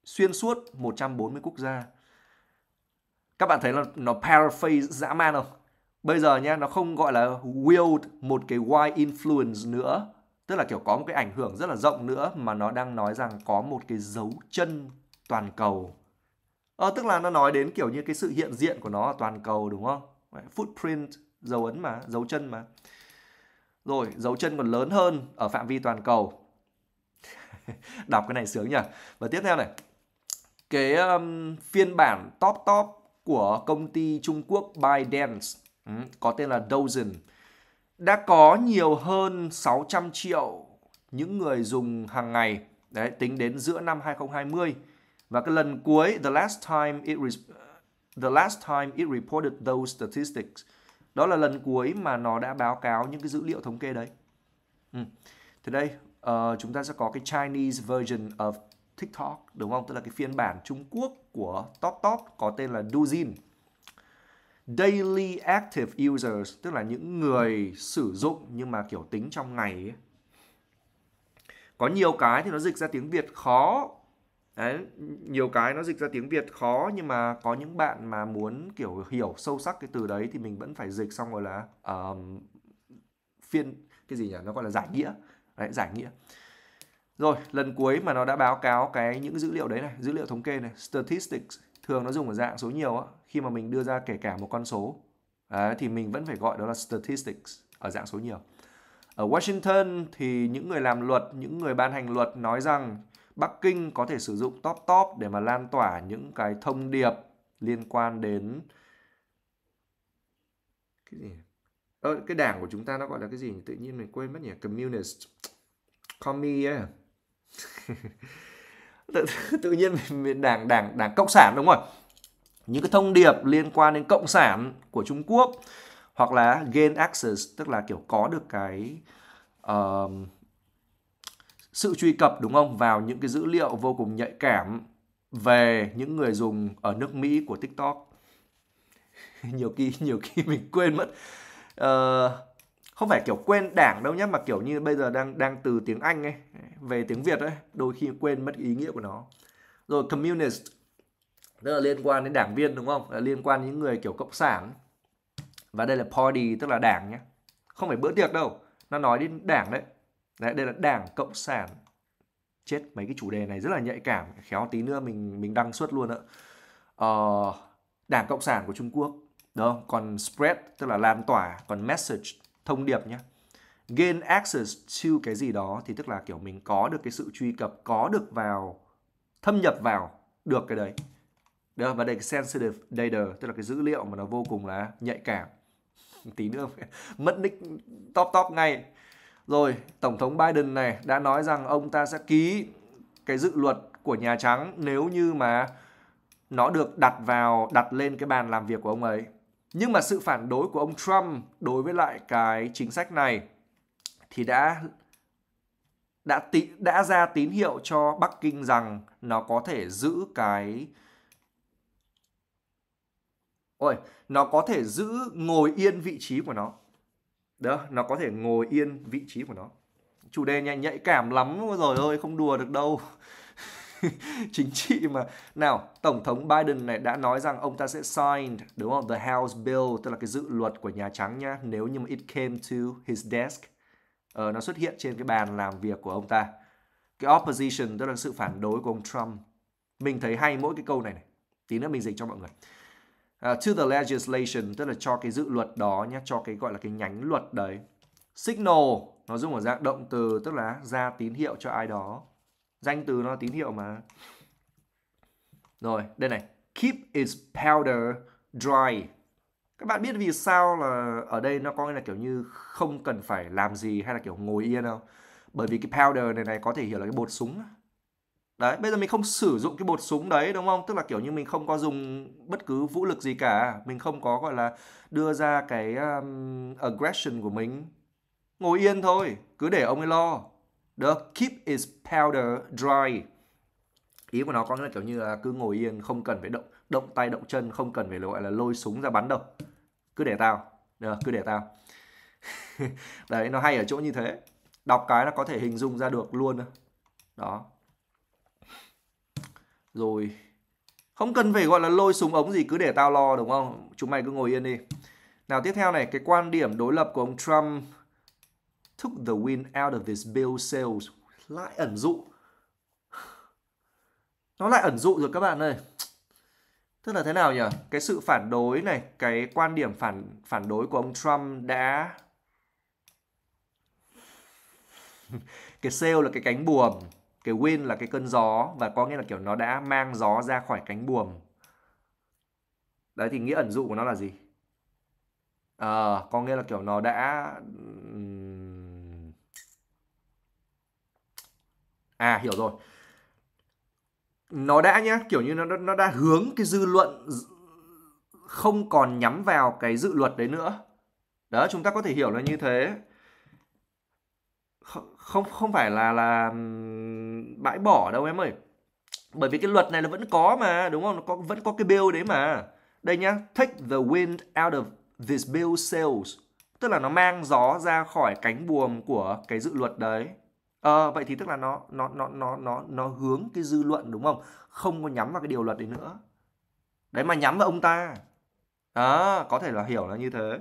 xuyên suốt 140 quốc gia. Các bạn thấy là nó paraphrase dã man không? Bây giờ nha, nó không gọi là wield một cái wide influence nữa, tức là kiểu có một cái ảnh hưởng rất là rộng nữa mà nó đang nói rằng có một cái dấu chân toàn cầu. Ờ, tức là nó nói đến kiểu như cái sự hiện diện của nó ở toàn cầu đúng không? Đấy, footprint dấu ấn mà dấu chân mà rồi dấu chân còn lớn hơn ở phạm vi toàn cầu <laughs> đọc cái này sướng nhỉ và tiếp theo này cái um, phiên bản top top của công ty Trung Quốc ByteDance ừ, có tên là Dozen đã có nhiều hơn 600 triệu những người dùng hàng ngày đấy tính đến giữa năm 2020 và cái lần cuối the last time it The last time it reported those statistics. Đó là lần cuối mà nó đã báo cáo những cái dữ liệu thống kê đấy. Ừ. Thì đây, uh, chúng ta sẽ có cái Chinese version of TikTok, đúng không? Tức là cái phiên bản Trung Quốc của Top Top có tên là Douyin. Daily active users, tức là những người sử dụng nhưng mà kiểu tính trong ngày ấy. Có nhiều cái thì nó dịch ra tiếng Việt khó Đấy, nhiều cái nó dịch ra tiếng Việt khó nhưng mà có những bạn mà muốn kiểu hiểu sâu sắc cái từ đấy thì mình vẫn phải dịch xong rồi là um, phiên cái gì nhỉ nó gọi là giải nghĩa đấy giải nghĩa rồi lần cuối mà nó đã báo cáo cái những dữ liệu đấy này dữ liệu thống kê này statistics thường nó dùng ở dạng số nhiều á khi mà mình đưa ra kể cả một con số đấy, thì mình vẫn phải gọi đó là statistics ở dạng số nhiều ở Washington thì những người làm luật những người ban hành luật nói rằng Bắc Kinh có thể sử dụng top top để mà lan tỏa những cái thông điệp liên quan đến cái gì ờ, cái đảng của chúng ta nó gọi là cái gì tự nhiên mình quên mất nhỉ communist commie <laughs> tự, tự nhiên mình, đảng đảng đảng cộng sản đúng rồi những cái thông điệp liên quan đến cộng sản của Trung Quốc hoặc là gain access tức là kiểu có được cái uh, sự truy cập đúng không vào những cái dữ liệu vô cùng nhạy cảm về những người dùng ở nước Mỹ của TikTok. <laughs> nhiều khi nhiều khi <laughs> mình quên mất uh, không phải kiểu quên đảng đâu nhé mà kiểu như bây giờ đang đang từ tiếng Anh ấy về tiếng Việt ấy, đôi khi quên mất ý nghĩa của nó. Rồi communist tức là liên quan đến đảng viên đúng không? Là liên quan đến những người kiểu cộng sản. Và đây là party tức là đảng nhé. Không phải bữa tiệc đâu, nó nói đến đảng đấy. Đấy, đây là Đảng Cộng sản. Chết mấy cái chủ đề này rất là nhạy cảm, khéo tí nữa mình mình đăng suất luôn ạ. Ờ, Đảng Cộng sản của Trung Quốc. Đó, còn spread tức là lan tỏa, còn message thông điệp nhé gain access to cái gì đó thì tức là kiểu mình có được cái sự truy cập, có được vào, thâm nhập vào được cái đấy. Đó, và đây cái sensitive data, tức là cái dữ liệu mà nó vô cùng là nhạy cảm. <laughs> Tí nữa <laughs> mất nick top top ngay. Rồi, Tổng thống Biden này đã nói rằng ông ta sẽ ký cái dự luật của Nhà Trắng nếu như mà nó được đặt vào, đặt lên cái bàn làm việc của ông ấy. Nhưng mà sự phản đối của ông Trump đối với lại cái chính sách này thì đã đã tí, đã ra tín hiệu cho Bắc Kinh rằng nó có thể giữ cái Ôi, nó có thể giữ ngồi yên vị trí của nó đó nó có thể ngồi yên vị trí của nó chủ đề nhạy nhạy cảm lắm rồi ơi không đùa được đâu <laughs> chính trị mà nào tổng thống Biden này đã nói rằng ông ta sẽ sign đúng không the House Bill tức là cái dự luật của Nhà Trắng nhá nếu như mà it came to his desk ờ, nó xuất hiện trên cái bàn làm việc của ông ta cái opposition tức là sự phản đối của ông Trump mình thấy hay mỗi cái câu này này tí nữa mình dịch cho mọi người uh, to the legislation tức là cho cái dự luật đó nhé cho cái gọi là cái nhánh luật đấy signal nó dùng ở dạng động từ tức là ra tín hiệu cho ai đó danh từ nó tín hiệu mà rồi đây này keep its powder dry các bạn biết vì sao là ở đây nó có nghĩa là kiểu như không cần phải làm gì hay là kiểu ngồi yên không bởi vì cái powder này này có thể hiểu là cái bột súng Đấy, bây giờ mình không sử dụng cái bột súng đấy đúng không? Tức là kiểu như mình không có dùng bất cứ vũ lực gì cả, mình không có gọi là đưa ra cái um, aggression của mình. Ngồi yên thôi, cứ để ông ấy lo. Được, keep his powder dry. Ý của nó có nghĩa là kiểu như là cứ ngồi yên, không cần phải động động tay động chân, không cần phải gọi là lôi súng ra bắn đâu. Cứ để tao. Được, cứ để tao. <laughs> đấy, nó hay ở chỗ như thế. Đọc cái là có thể hình dung ra được luôn. Đó. Rồi Không cần phải gọi là lôi súng ống gì cứ để tao lo đúng không Chúng mày cứ ngồi yên đi Nào tiếp theo này Cái quan điểm đối lập của ông Trump Took the win out of this bill sales Lại ẩn dụ Nó lại ẩn dụ rồi các bạn ơi Tức là thế nào nhỉ? Cái sự phản đối này, cái quan điểm phản phản đối của ông Trump đã <laughs> cái sale là cái cánh buồm cái wind là cái cơn gió và có nghĩa là kiểu nó đã mang gió ra khỏi cánh buồm đấy thì nghĩa ẩn dụ của nó là gì à, có nghĩa là kiểu nó đã à hiểu rồi nó đã nhá kiểu như nó nó đã hướng cái dư luận không còn nhắm vào cái dự luật đấy nữa đó chúng ta có thể hiểu là như thế không không phải là là bãi bỏ đâu em ơi bởi vì cái luật này là vẫn có mà đúng không nó có vẫn có cái bill đấy mà đây nhá take the wind out of this bill sales tức là nó mang gió ra khỏi cánh buồm của cái dự luật đấy à, vậy thì tức là nó nó nó nó nó nó hướng cái dư luận đúng không không có nhắm vào cái điều luật đấy nữa đấy mà nhắm vào ông ta đó à, có thể là hiểu là như thế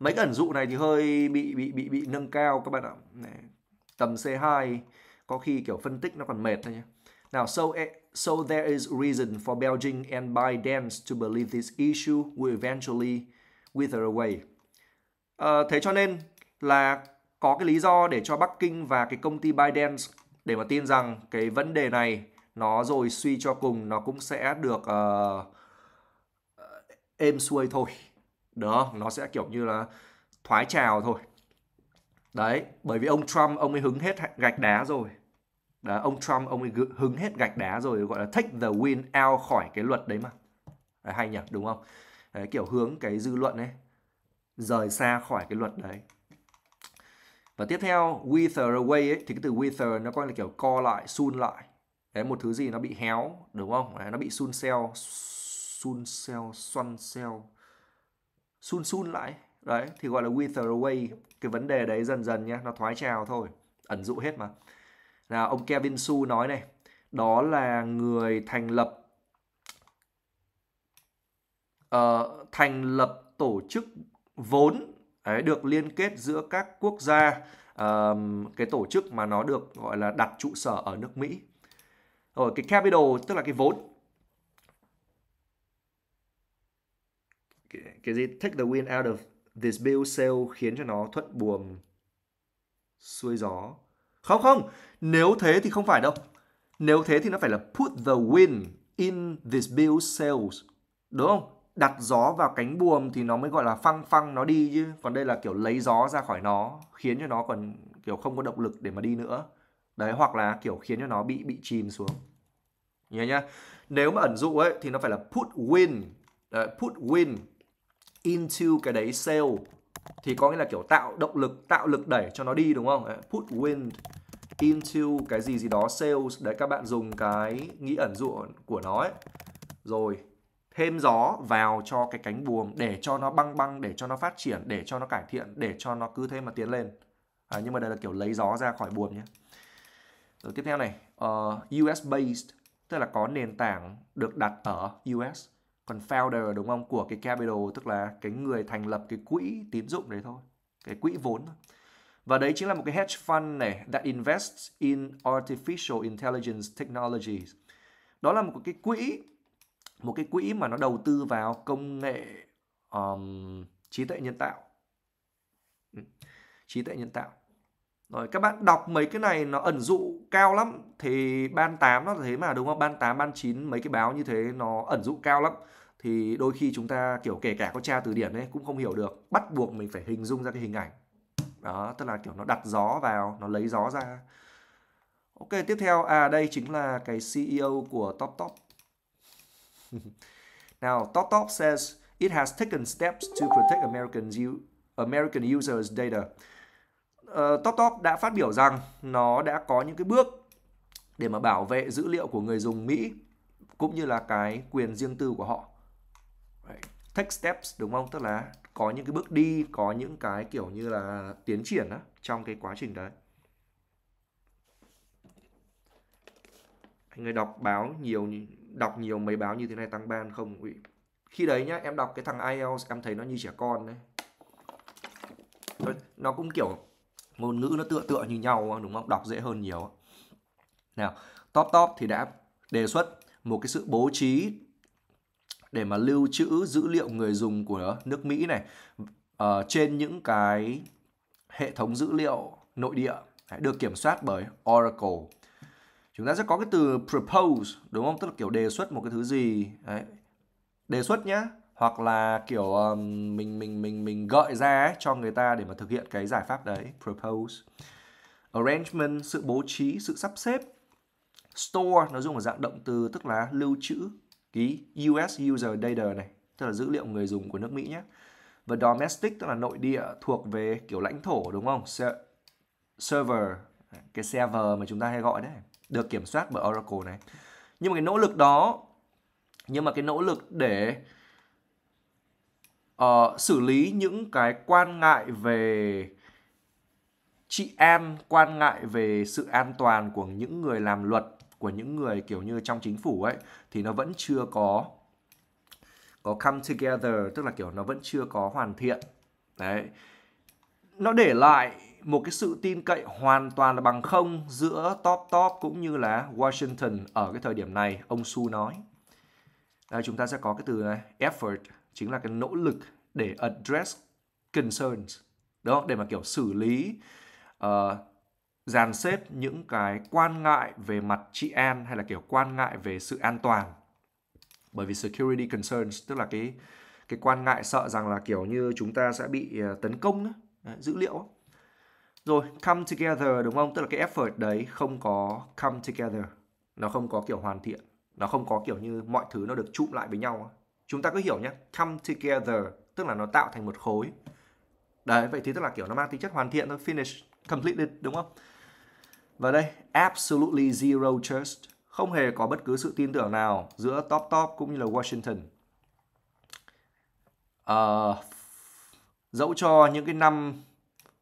mấy cái ẩn dụ này thì hơi bị bị bị bị nâng cao các bạn ạ này, tầm C2 có khi kiểu phân tích nó còn mệt thôi nhé nào so e, so there is reason for Beijing and ByteDance to believe this issue will eventually wither away à, thế cho nên là có cái lý do để cho Bắc Kinh và cái công ty Biden để mà tin rằng cái vấn đề này nó rồi suy cho cùng nó cũng sẽ được uh, êm xuôi thôi. Đó, nó sẽ kiểu như là thoái trào thôi. Đấy, bởi vì ông Trump ông ấy hứng hết gạch đá rồi. Đó, ông Trump ông ấy hứng hết gạch đá rồi gọi là take the win out khỏi cái luật đấy mà. Đấy, hay nhỉ, đúng không? Đấy, kiểu hướng cái dư luận ấy rời xa khỏi cái luật đấy. Và tiếp theo wither away ấy, thì cái từ wither nó coi là kiểu co lại, sun lại. Đấy một thứ gì nó bị héo, đúng không? Đấy, nó bị sun sell, sun sell, xoăn sell. Sun sun lại đấy thì gọi là wither away cái vấn đề đấy dần dần nhá nó thoái trào thôi ẩn dụ hết mà là ông Kevin Su nói này đó là người thành lập uh, thành lập tổ chức vốn ấy, được liên kết giữa các quốc gia uh, cái tổ chức mà nó được gọi là đặt trụ sở ở nước Mỹ rồi cái capital tức là cái vốn cái, cái gì take the wind out of this bill sale khiến cho nó thuận buồm xuôi gió. Không không, nếu thế thì không phải đâu. Nếu thế thì nó phải là put the wind in this bill sails. Đúng không? Đặt gió vào cánh buồm thì nó mới gọi là phăng phăng nó đi chứ. Còn đây là kiểu lấy gió ra khỏi nó, khiến cho nó còn kiểu không có động lực để mà đi nữa. Đấy, hoặc là kiểu khiến cho nó bị bị chìm xuống. Nhớ nhá. Nếu mà ẩn dụ ấy thì nó phải là put wind. Đấy, put wind into cái đấy sale thì có nghĩa là kiểu tạo động lực, tạo lực đẩy cho nó đi đúng không? Put wind into cái gì gì đó sales đấy các bạn dùng cái nghĩa ẩn dụ của nó ấy. Rồi thêm gió vào cho cái cánh buồm để cho nó băng băng, để cho nó phát triển, để cho nó cải thiện, để cho nó cứ thế mà tiến lên. À, nhưng mà đây là kiểu lấy gió ra khỏi buồm nhé. Rồi tiếp theo này, uh, ờ, US based tức là có nền tảng được đặt ở US phần founder đúng không của cái capital tức là cái người thành lập cái quỹ tín dụng đấy thôi cái quỹ vốn thôi và đấy chính là một cái hedge fund này that invests in artificial intelligence technologies đó là một cái quỹ một cái quỹ mà nó đầu tư vào công nghệ um, trí tuệ nhân tạo ừ, trí tuệ nhân tạo rồi các bạn đọc mấy cái này nó ẩn dụ cao lắm thì ban 8 nó thế mà đúng không ban 8 ban 9 mấy cái báo như thế nó ẩn dụ cao lắm thì đôi khi chúng ta kiểu kể cả có tra từ điển ấy cũng không hiểu được bắt buộc mình phải hình dung ra cái hình ảnh đó tức là kiểu nó đặt gió vào nó lấy gió ra ok tiếp theo à đây chính là cái CEO của Top Top <laughs> Now, top says it has taken steps to protect American, American users' data. Uh, top đã phát biểu rằng nó đã có những cái bước để mà bảo vệ dữ liệu của người dùng Mỹ cũng như là cái quyền riêng tư của họ. Take steps đúng không? Tức là có những cái bước đi, có những cái kiểu như là tiến triển á, trong cái quá trình đấy. Anh người đọc báo nhiều đọc nhiều mấy báo như thế này tăng ban không khi đấy nhá em đọc cái thằng IELTS em thấy nó như trẻ con đấy nó cũng kiểu ngôn ngữ nó tựa tựa như nhau đúng không đọc dễ hơn nhiều nào top top thì đã đề xuất một cái sự bố trí để mà lưu trữ dữ liệu người dùng của nước Mỹ này uh, trên những cái hệ thống dữ liệu nội địa được kiểm soát bởi Oracle. Chúng ta sẽ có cái từ propose đúng không? Tức là kiểu đề xuất một cái thứ gì đấy. Đề xuất nhá, hoặc là kiểu um, mình mình mình mình gợi ra ấy, cho người ta để mà thực hiện cái giải pháp đấy, propose. Arrangement, sự bố trí, sự sắp xếp. Store nó dùng ở dạng động từ tức là lưu trữ ký US User Data này tức là dữ liệu người dùng của nước Mỹ nhé và domestic tức là nội địa thuộc về kiểu lãnh thổ đúng không server cái server mà chúng ta hay gọi đấy được kiểm soát bởi Oracle này nhưng mà cái nỗ lực đó nhưng mà cái nỗ lực để uh, xử lý những cái quan ngại về trị an quan ngại về sự an toàn của những người làm luật của những người kiểu như trong chính phủ ấy thì nó vẫn chưa có có come together tức là kiểu nó vẫn chưa có hoàn thiện đấy nó để lại một cái sự tin cậy hoàn toàn là bằng không giữa top top cũng như là Washington ở cái thời điểm này ông Su nói đây chúng ta sẽ có cái từ này effort chính là cái nỗ lực để address concerns đó để mà kiểu xử lý uh, dàn xếp những cái quan ngại về mặt trị an hay là kiểu quan ngại về sự an toàn bởi vì security concerns tức là cái cái quan ngại sợ rằng là kiểu như chúng ta sẽ bị ờ, tấn công đó, dữ liệu rồi come together đúng không tức là cái effort đấy không có come together nó không có kiểu hoàn thiện nó không có kiểu như mọi thứ nó được chụm lại với nhau chúng ta cứ hiểu nhé come together tức là nó tạo thành một khối đấy vậy thì tức là kiểu nó mang tính chất hoàn thiện thôi finish completed đúng không và đây, absolutely zero trust, không hề có bất cứ sự tin tưởng nào giữa Top Top cũng như là Washington. Uh, dẫu cho những cái năm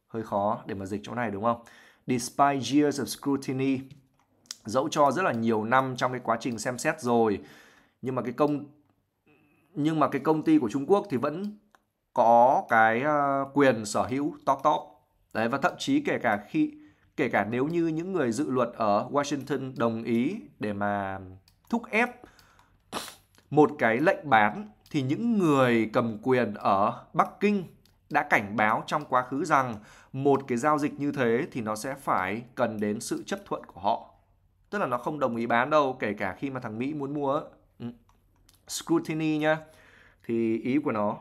hơi khó để mà dịch chỗ này đúng không? Despite years of scrutiny, dẫu cho rất là nhiều năm trong cái quá trình xem xét rồi, nhưng mà cái công nhưng mà cái công ty của Trung Quốc thì vẫn có cái ờ, quyền sở hữu top top đấy và thậm chí kể cả khi kể cả nếu như những người dự luật ở Washington đồng ý để mà thúc ép một cái lệnh bán thì những người cầm quyền ở Bắc Kinh đã cảnh báo trong quá khứ rằng một cái giao dịch như thế thì nó sẽ phải cần đến sự chấp thuận của họ. Tức là nó không đồng ý bán đâu, kể cả khi mà thằng Mỹ muốn mua. Ừ, scrutiny nhá. Thì ý của nó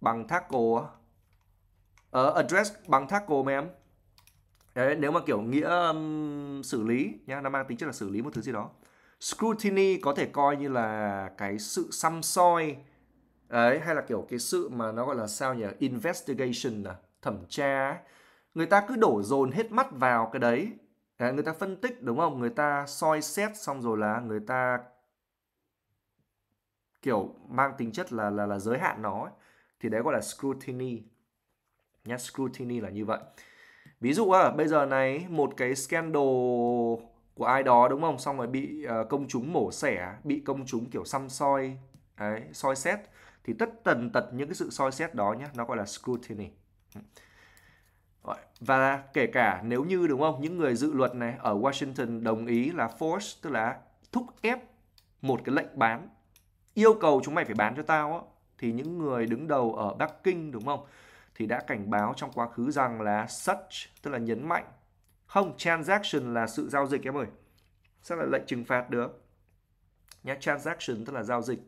bằng tackle uh, ờ, address bằng tackle mà em Đấy, nếu mà kiểu nghĩa um, xử lý nhá, nó mang tính chất là xử lý một thứ gì đó. Scrutiny có thể coi như là cái sự xăm soi đấy hay là kiểu cái sự mà nó gọi là sao nhỉ? Investigation à, thẩm tra. Người ta cứ đổ dồn hết mắt vào cái đấy. đấy. người ta phân tích đúng không? Người ta soi xét xong rồi là người ta kiểu mang tính chất là là là giới hạn nó ấy. thì đấy gọi là scrutiny. Nhá, scrutiny là như vậy ví dụ à, bây giờ này một cái scandal của ai đó đúng không xong rồi bị uh, công chúng mổ xẻ bị công chúng kiểu xăm soi đấy, soi xét thì tất tần tật những cái sự soi xét đó nhé nó gọi là scrutiny và kể cả nếu như đúng không những người dự luật này ở Washington đồng ý là force tức là thúc ép một cái lệnh bán yêu cầu chúng mày phải bán cho tao á thì những người đứng đầu ở Bắc Kinh đúng không thì đã cảnh báo trong quá khứ rằng là such tức là nhấn mạnh. Không, transaction là sự giao dịch em ơi. Sao là lệnh trừng phạt được? Nhá, transaction tức là giao dịch.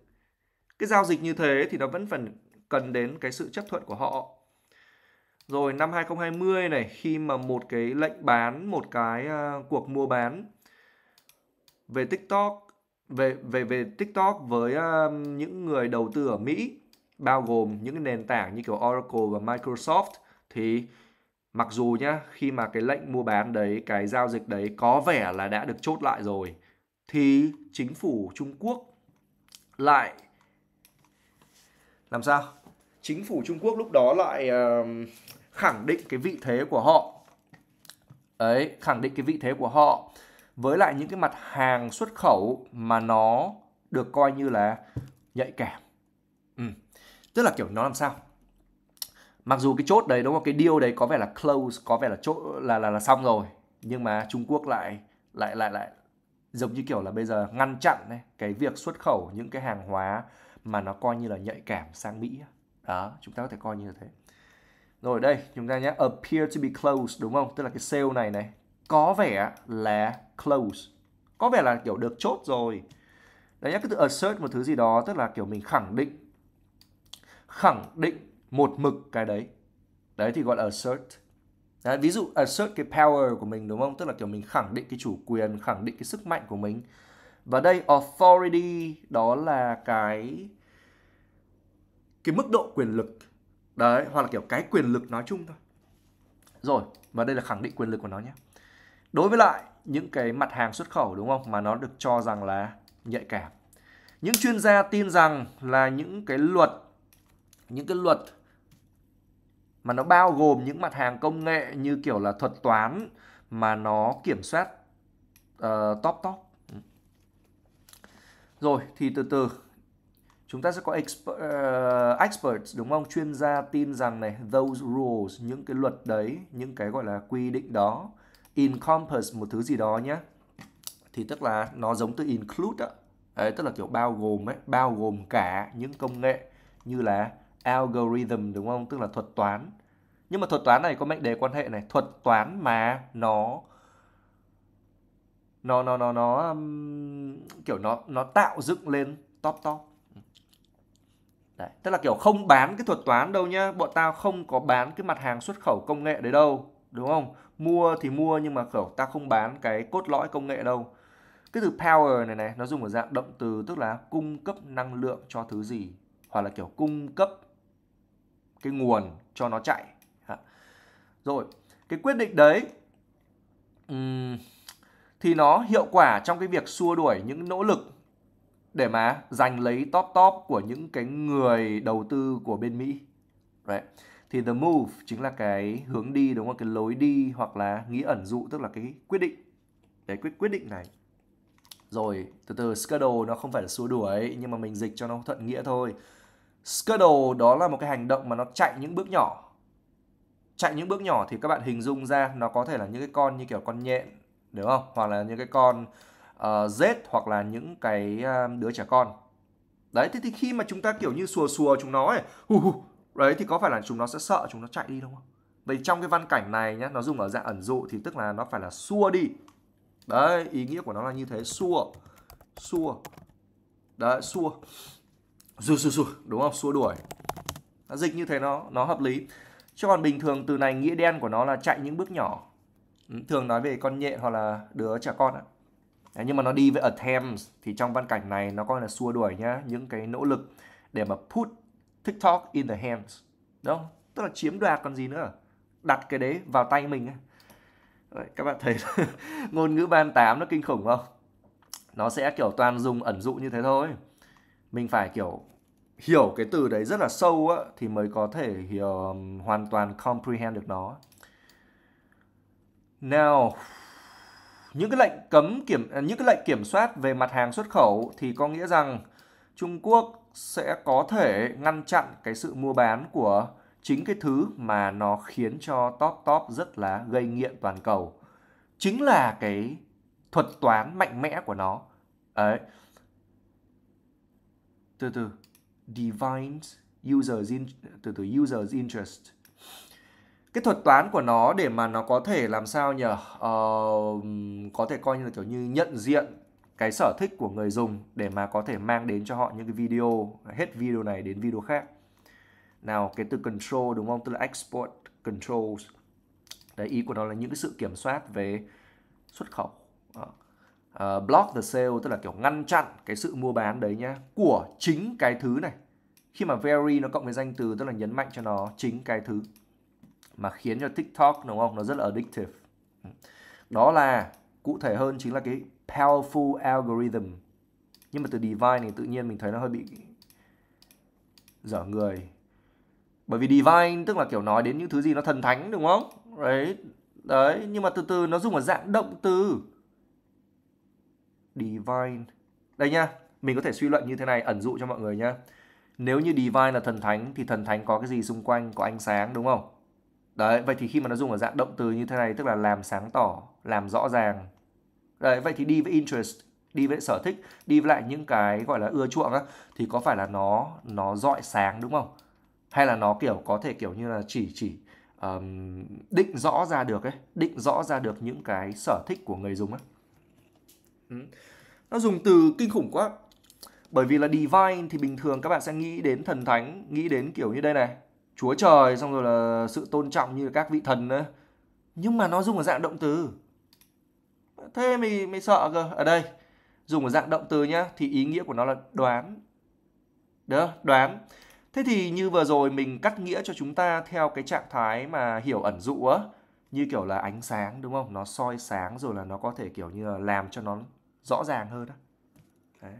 Cái giao dịch như thế thì nó vẫn phần cần đến cái sự chấp thuận của họ. Rồi năm 2020 này khi mà một cái lệnh bán, một cái uh, cuộc mua bán về TikTok về về về TikTok với uh, những người đầu tư ở Mỹ bao gồm những cái nền tảng như kiểu Oracle và Microsoft thì mặc dù nhá khi mà cái lệnh mua bán đấy cái giao dịch đấy có vẻ là đã được chốt lại rồi thì chính phủ Trung Quốc lại làm sao chính phủ Trung Quốc lúc đó lại uh, khẳng định cái vị thế của họ ấy khẳng định cái vị thế của họ với lại những cái mặt hàng xuất khẩu mà nó được coi như là nhạy cảm tức là kiểu nó làm sao mặc dù cái chốt đấy đúng không cái deal đấy có vẻ là close có vẻ là chốt là là là xong rồi nhưng mà Trung Quốc lại lại lại lại giống như kiểu là bây giờ ngăn chặn ấy, cái việc xuất khẩu những cái hàng hóa mà nó coi như là nhạy cảm sang Mỹ đó chúng ta có thể coi như thế rồi đây chúng ta nhé appear to be close đúng không tức là cái sale này này có vẻ là close có vẻ là kiểu được chốt rồi đấy nhá cái từ assert một thứ gì đó tức là kiểu mình khẳng định khẳng định một mực cái đấy đấy thì gọi là assert đấy, ví dụ assert cái power của mình đúng không tức là kiểu mình khẳng định cái chủ quyền khẳng định cái sức mạnh của mình và đây authority đó là cái cái mức độ quyền lực đấy hoặc là kiểu cái quyền lực nói chung thôi rồi và đây là khẳng định quyền lực của nó nhé đối với lại những cái mặt hàng xuất khẩu đúng không mà nó được cho rằng là nhạy cảm những chuyên gia tin rằng là những cái luật những cái luật mà nó bao gồm những mặt hàng công nghệ như kiểu là thuật toán mà nó kiểm soát uh, top top rồi thì từ từ chúng ta sẽ có expert, uh, ờ, experts đúng không chuyên gia tin rằng này those rules những cái luật đấy những cái gọi là quy định đó encompass một thứ gì đó nhé thì tức là nó giống từ include đó. đấy tức là kiểu bao gồm ấy bao gồm cả những công nghệ như là algorithm đúng không tức là thuật toán nhưng mà thuật toán này có mệnh đề quan hệ này thuật toán mà nó nó nó nó nó um, kiểu nó nó tạo dựng lên top top Đấy. Tức là kiểu không bán cái thuật toán đâu nhá Bọn tao không có bán cái mặt hàng xuất khẩu công nghệ đấy đâu Đúng không? Mua thì mua nhưng mà kiểu tao không bán cái cốt lõi công nghệ đâu Cái từ power này này Nó dùng ở dạng động từ tức là cung cấp năng lượng cho thứ gì Hoặc là kiểu cung cấp cái nguồn cho nó chạy rồi cái quyết định đấy thì nó hiệu quả trong cái việc xua đuổi những nỗ lực để mà giành lấy top top của những cái người đầu tư của bên Mỹ. Right. Thì the move chính là cái hướng đi đúng không? Cái lối đi hoặc là nghĩa ẩn dụ tức là cái quyết định. Cái quyết quyết định này. Rồi từ từ schedule nó không phải là xua đuổi nhưng mà mình dịch cho nó thuận nghĩa thôi. Scuddle đó là một cái hành động mà nó chạy những bước nhỏ. Chạy những bước nhỏ thì các bạn hình dung ra nó có thể là những cái con như kiểu con nhện, đúng không? Hoặc là những cái con uh, ờ, rết hoặc là những cái uh, đứa trẻ con. Đấy, thế thì khi mà chúng ta kiểu như xùa xùa chúng nó ấy, hu hu đấy thì có phải là chúng nó sẽ sợ chúng nó chạy đi đúng không? Vậy trong cái văn cảnh này nhá, nó dùng ở dạng ẩn dụ thì tức là nó phải là xua đi. Đấy, ý nghĩa của nó là như thế, xua. Xua. Đấy, xua dù dù dù đúng không xua đuổi nó dịch như thế nó nó hợp lý chứ còn bình thường từ này nghĩa đen của nó là chạy những bước nhỏ ừ, thường nói về con nhện hoặc là đứa trẻ con á nhưng mà nó đi với attempts thì trong văn cảnh này nó coi là xua đuổi nhá những cái nỗ lực để mà put TikTok in the hands đúng không? tức là chiếm đoạt còn gì nữa đặt cái đấy vào tay mình Đấy, các bạn thấy <laughs> ngôn ngữ ban tám nó kinh khủng không nó sẽ kiểu toàn dùng ẩn dụ như thế thôi mình phải kiểu hiểu cái từ đấy rất là sâu á thì mới có thể hiểu um, hoàn toàn comprehend được nó nào những cái lệnh cấm kiểm à, những cái lệnh kiểm soát về mặt hàng xuất khẩu thì có nghĩa rằng Trung Quốc sẽ có thể ngăn chặn cái sự mua bán của chính cái thứ mà nó khiến cho top top rất là gây nghiện toàn cầu chính là cái thuật toán mạnh mẽ của nó đấy từ từ defines users in, từ từ users interest cái thuật toán của nó để mà nó có thể làm sao nhỉ uh, có thể coi như là kiểu như nhận diện cái sở thích của người dùng để mà có thể mang đến cho họ những cái video hết video này đến video khác nào cái từ control đúng không tức là export controls đấy ý của nó là những cái sự kiểm soát về xuất khẩu Đó. Ờ uh, block the sale tức là kiểu ngăn chặn cái sự mua bán đấy nhá của chính cái thứ này khi mà very nó cộng với danh từ tức là nhấn mạnh cho nó chính cái thứ mà khiến cho TikTok đúng không nó rất là addictive ừ. đó là cụ thể hơn chính là cái powerful algorithm nhưng mà từ divine thì tự nhiên mình thấy nó hơi bị dở người bởi vì divine tức là kiểu nói đến những thứ gì nó thần thánh đúng không đấy đấy nhưng mà từ từ nó dùng ở dạng động từ divine đây nhá mình có thể suy luận như thế này ẩn dụ cho mọi người nhá nếu như divine là thần thánh thì thần thánh có cái gì xung quanh có ánh sáng đúng không đấy vậy thì khi mà nó dùng ở dạng động từ như thế này tức là làm sáng tỏ làm rõ ràng đấy vậy thì đi với interest đi với sở thích đi với lại những cái gọi là ưa chuộng á thì có phải là nó nó dọi sáng đúng không hay là nó kiểu có thể kiểu như là chỉ chỉ um, định rõ ra được ấy định rõ ra được những cái sở thích của người dùng ấy Ừ. nó dùng từ kinh khủng quá bởi vì là divine thì bình thường các bạn sẽ nghĩ đến thần thánh nghĩ đến kiểu như đây này chúa trời xong rồi là sự tôn trọng như các vị thần nữa nhưng mà nó dùng ở dạng động từ thế mày mày sợ cơ ở đây dùng ở dạng động từ nhá thì ý nghĩa của nó là đoán đó đoán thế thì như vừa rồi mình cắt nghĩa cho chúng ta theo cái trạng thái mà hiểu ẩn dụ á như kiểu là ánh sáng đúng không nó soi sáng rồi là nó có thể kiểu như là làm cho nó rõ ràng hơn đó. Đấy.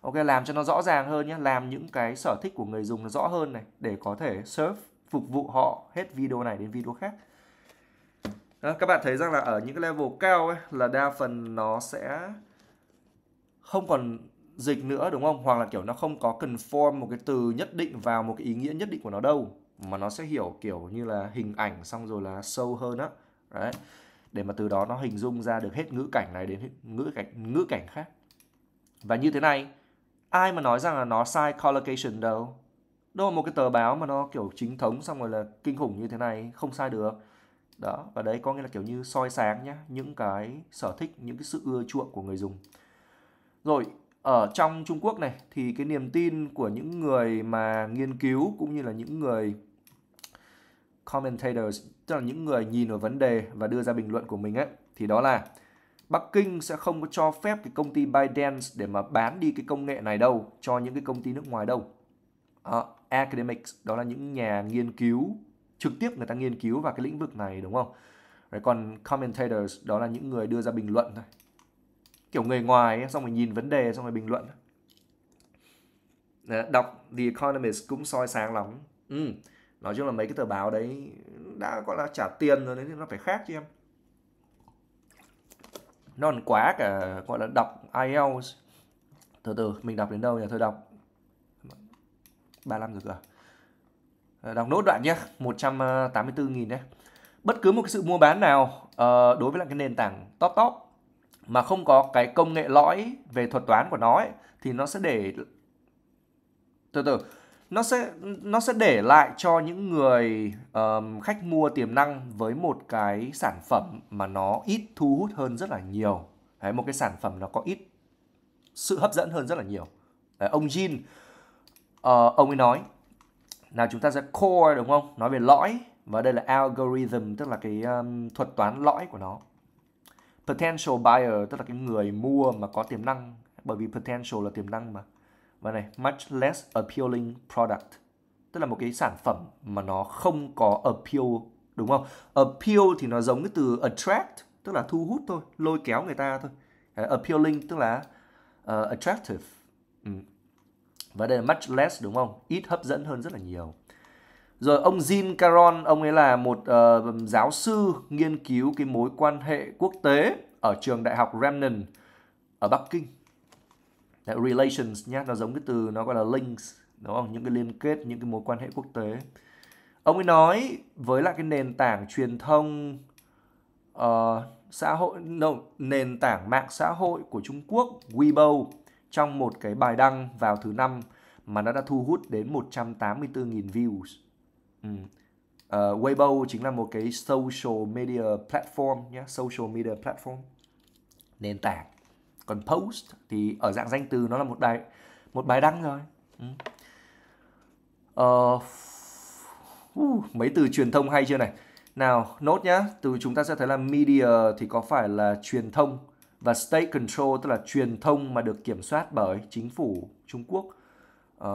Ok làm cho nó rõ ràng hơn nhé, làm những cái sở thích của người dùng nó rõ hơn này để có thể serve phục vụ họ hết video này đến video khác. Đó, các bạn thấy rằng là ở những cái level cao ấy là đa phần nó sẽ không còn dịch nữa đúng không? Hoặc là kiểu nó không có conform một cái từ nhất định vào một cái ý nghĩa nhất định của nó đâu mà nó sẽ hiểu kiểu như là hình ảnh xong rồi là sâu hơn á. Đấy để mà từ đó nó hình dung ra được hết ngữ cảnh này đến hết ngữ cảnh ngữ cảnh khác và như thế này ai mà nói rằng là nó sai collocation đâu đâu một cái tờ báo mà nó kiểu chính thống xong rồi là kinh khủng như thế này không sai được đó và đấy có nghĩa là kiểu như soi sáng nhá những cái sở thích những cái sự ưa chuộng của người dùng rồi ở trong Trung Quốc này thì cái niềm tin của những người mà nghiên cứu cũng như là những người commentators tức là những người nhìn vào vấn đề và đưa ra bình luận của mình ấy, thì đó là Bắc Kinh sẽ không có cho phép cái công ty ByteDance để mà bán đi cái công nghệ này đâu cho những cái công ty nước ngoài đâu. Uh, academics đó là những nhà nghiên cứu trực tiếp người ta nghiên cứu vào cái lĩnh vực này đúng không? Rồi còn commentators đó là những người đưa ra bình luận thôi. Kiểu người ngoài ấy, xong rồi nhìn vấn đề xong rồi bình luận. Đọc The Economist cũng soi sáng lắm. Ừ nói chung là mấy cái tờ báo đấy đã gọi là trả tiền rồi đấy thì nó phải khác chứ em nó còn quá cả gọi là đọc IELTS từ từ mình đọc đến đâu nhỉ thôi đọc 35 rồi cơ à? ờ, đọc nốt đoạn nhé 184.000 đấy bất cứ một cái sự mua bán nào ờ, đối với lại cái nền tảng top top mà không có cái công nghệ lõi về thuật toán của nó ấy, thì nó sẽ để từ từ nó sẽ nó sẽ để lại cho những người um, khách mua tiềm năng với một cái sản phẩm mà nó ít thu hút hơn rất là nhiều đấy, một cái sản phẩm nó có ít sự hấp dẫn hơn rất là nhiều đấy, ông Jin uh, ông ấy nói là chúng ta sẽ core đúng không nói về lõi và đây là algorithm tức là cái um, thuật toán lõi của nó potential buyer tức là cái người mua mà có tiềm năng bởi vì potential là tiềm năng mà và này much less appealing product tức là một cái sản phẩm mà nó không có appeal đúng không appeal thì nó giống cái từ attract tức là thu hút thôi lôi kéo người ta thôi appealing tức là uh, attractive ừ. và đây là much less đúng không ít hấp dẫn hơn rất là nhiều rồi ông Jim Caron ông ấy là một uh, giáo sư nghiên cứu cái mối quan hệ quốc tế ở trường đại học Remnant ở Bắc Kinh Đấy, relations nhá nó giống cái từ nó gọi là links đúng không những cái liên kết những cái mối quan hệ quốc tế ông ấy nói với lại cái nền tảng truyền thông uh, xã hội no, nền tảng mạng xã hội của Trung Quốc Weibo trong một cái bài đăng vào thứ năm mà nó đã thu hút đến 184.000 views. Ừ. Uh, Weibo chính là một cái social media platform nhé, social media platform nền tảng còn post thì ở dạng danh từ nó là một bài một bài đăng rồi uh, uh, mấy từ truyền thông hay chưa này nào nốt nhá từ chúng ta sẽ thấy là media thì có phải là truyền thông và state control tức là truyền thông mà được kiểm soát bởi chính phủ Trung Quốc uh,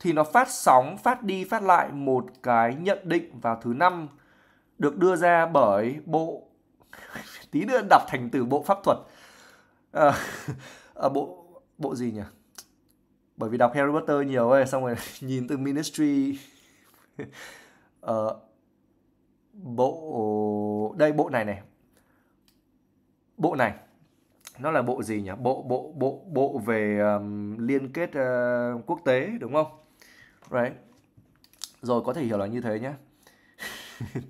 thì nó phát sóng phát đi phát lại một cái nhận định vào thứ năm được đưa ra bởi bộ <laughs> tí nữa đọc thành từ bộ pháp thuật Ờ, <laughs> à, bộ bộ gì nhỉ bởi vì đọc Harry Potter nhiều ấy xong rồi <laughs> nhìn từ Ministry à, <laughs> bộ đây bộ này này bộ này nó là bộ gì nhỉ bộ bộ bộ bộ về um, liên kết uh, quốc tế đúng không right rồi có thể hiểu là như thế nhé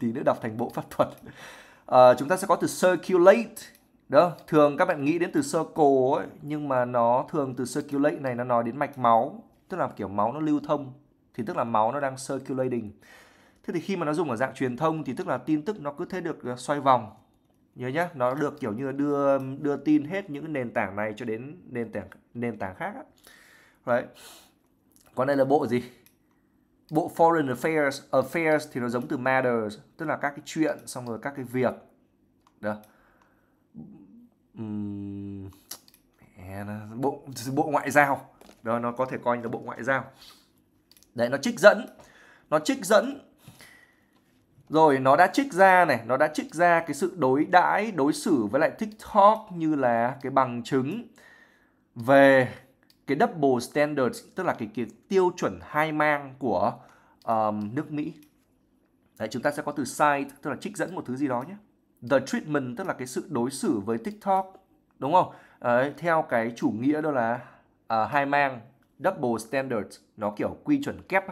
tí nữa đọc thành bộ pháp thuật uh, chúng ta sẽ có từ circulate đó, thường các bạn nghĩ đến từ circle ấy, nhưng mà nó thường từ circulate này nó nói đến mạch máu, tức là kiểu máu nó lưu thông thì tức là máu nó đang circulating. Thế thì khi mà nó dùng ở dạng truyền thông thì tức là tin tức nó cứ thế được ờ, xoay vòng. Nhớ nhá, nó được kiểu như là đưa đưa tin hết những nền tảng này cho đến nền tảng nền tảng khác. Đấy. Còn đây là bộ gì? Bộ Foreign Affairs, Affairs thì nó giống từ matters, tức là các cái chuyện xong rồi các cái việc. Được bộ bộ ngoại giao đó nó có thể coi như là bộ ngoại giao đấy nó trích dẫn nó trích dẫn rồi nó đã trích ra này nó đã trích ra cái sự đối đãi đối xử với lại tiktok như là cái bằng chứng về cái double standards tức là cái, cái tiêu chuẩn hai mang của um, nước mỹ đấy chúng ta sẽ có từ cite tức là trích dẫn một thứ gì đó nhé the treatment tức là cái sự đối xử với TikTok đúng không? Đấy, theo cái chủ nghĩa đó là uh, hai mang double standards nó kiểu quy chuẩn kép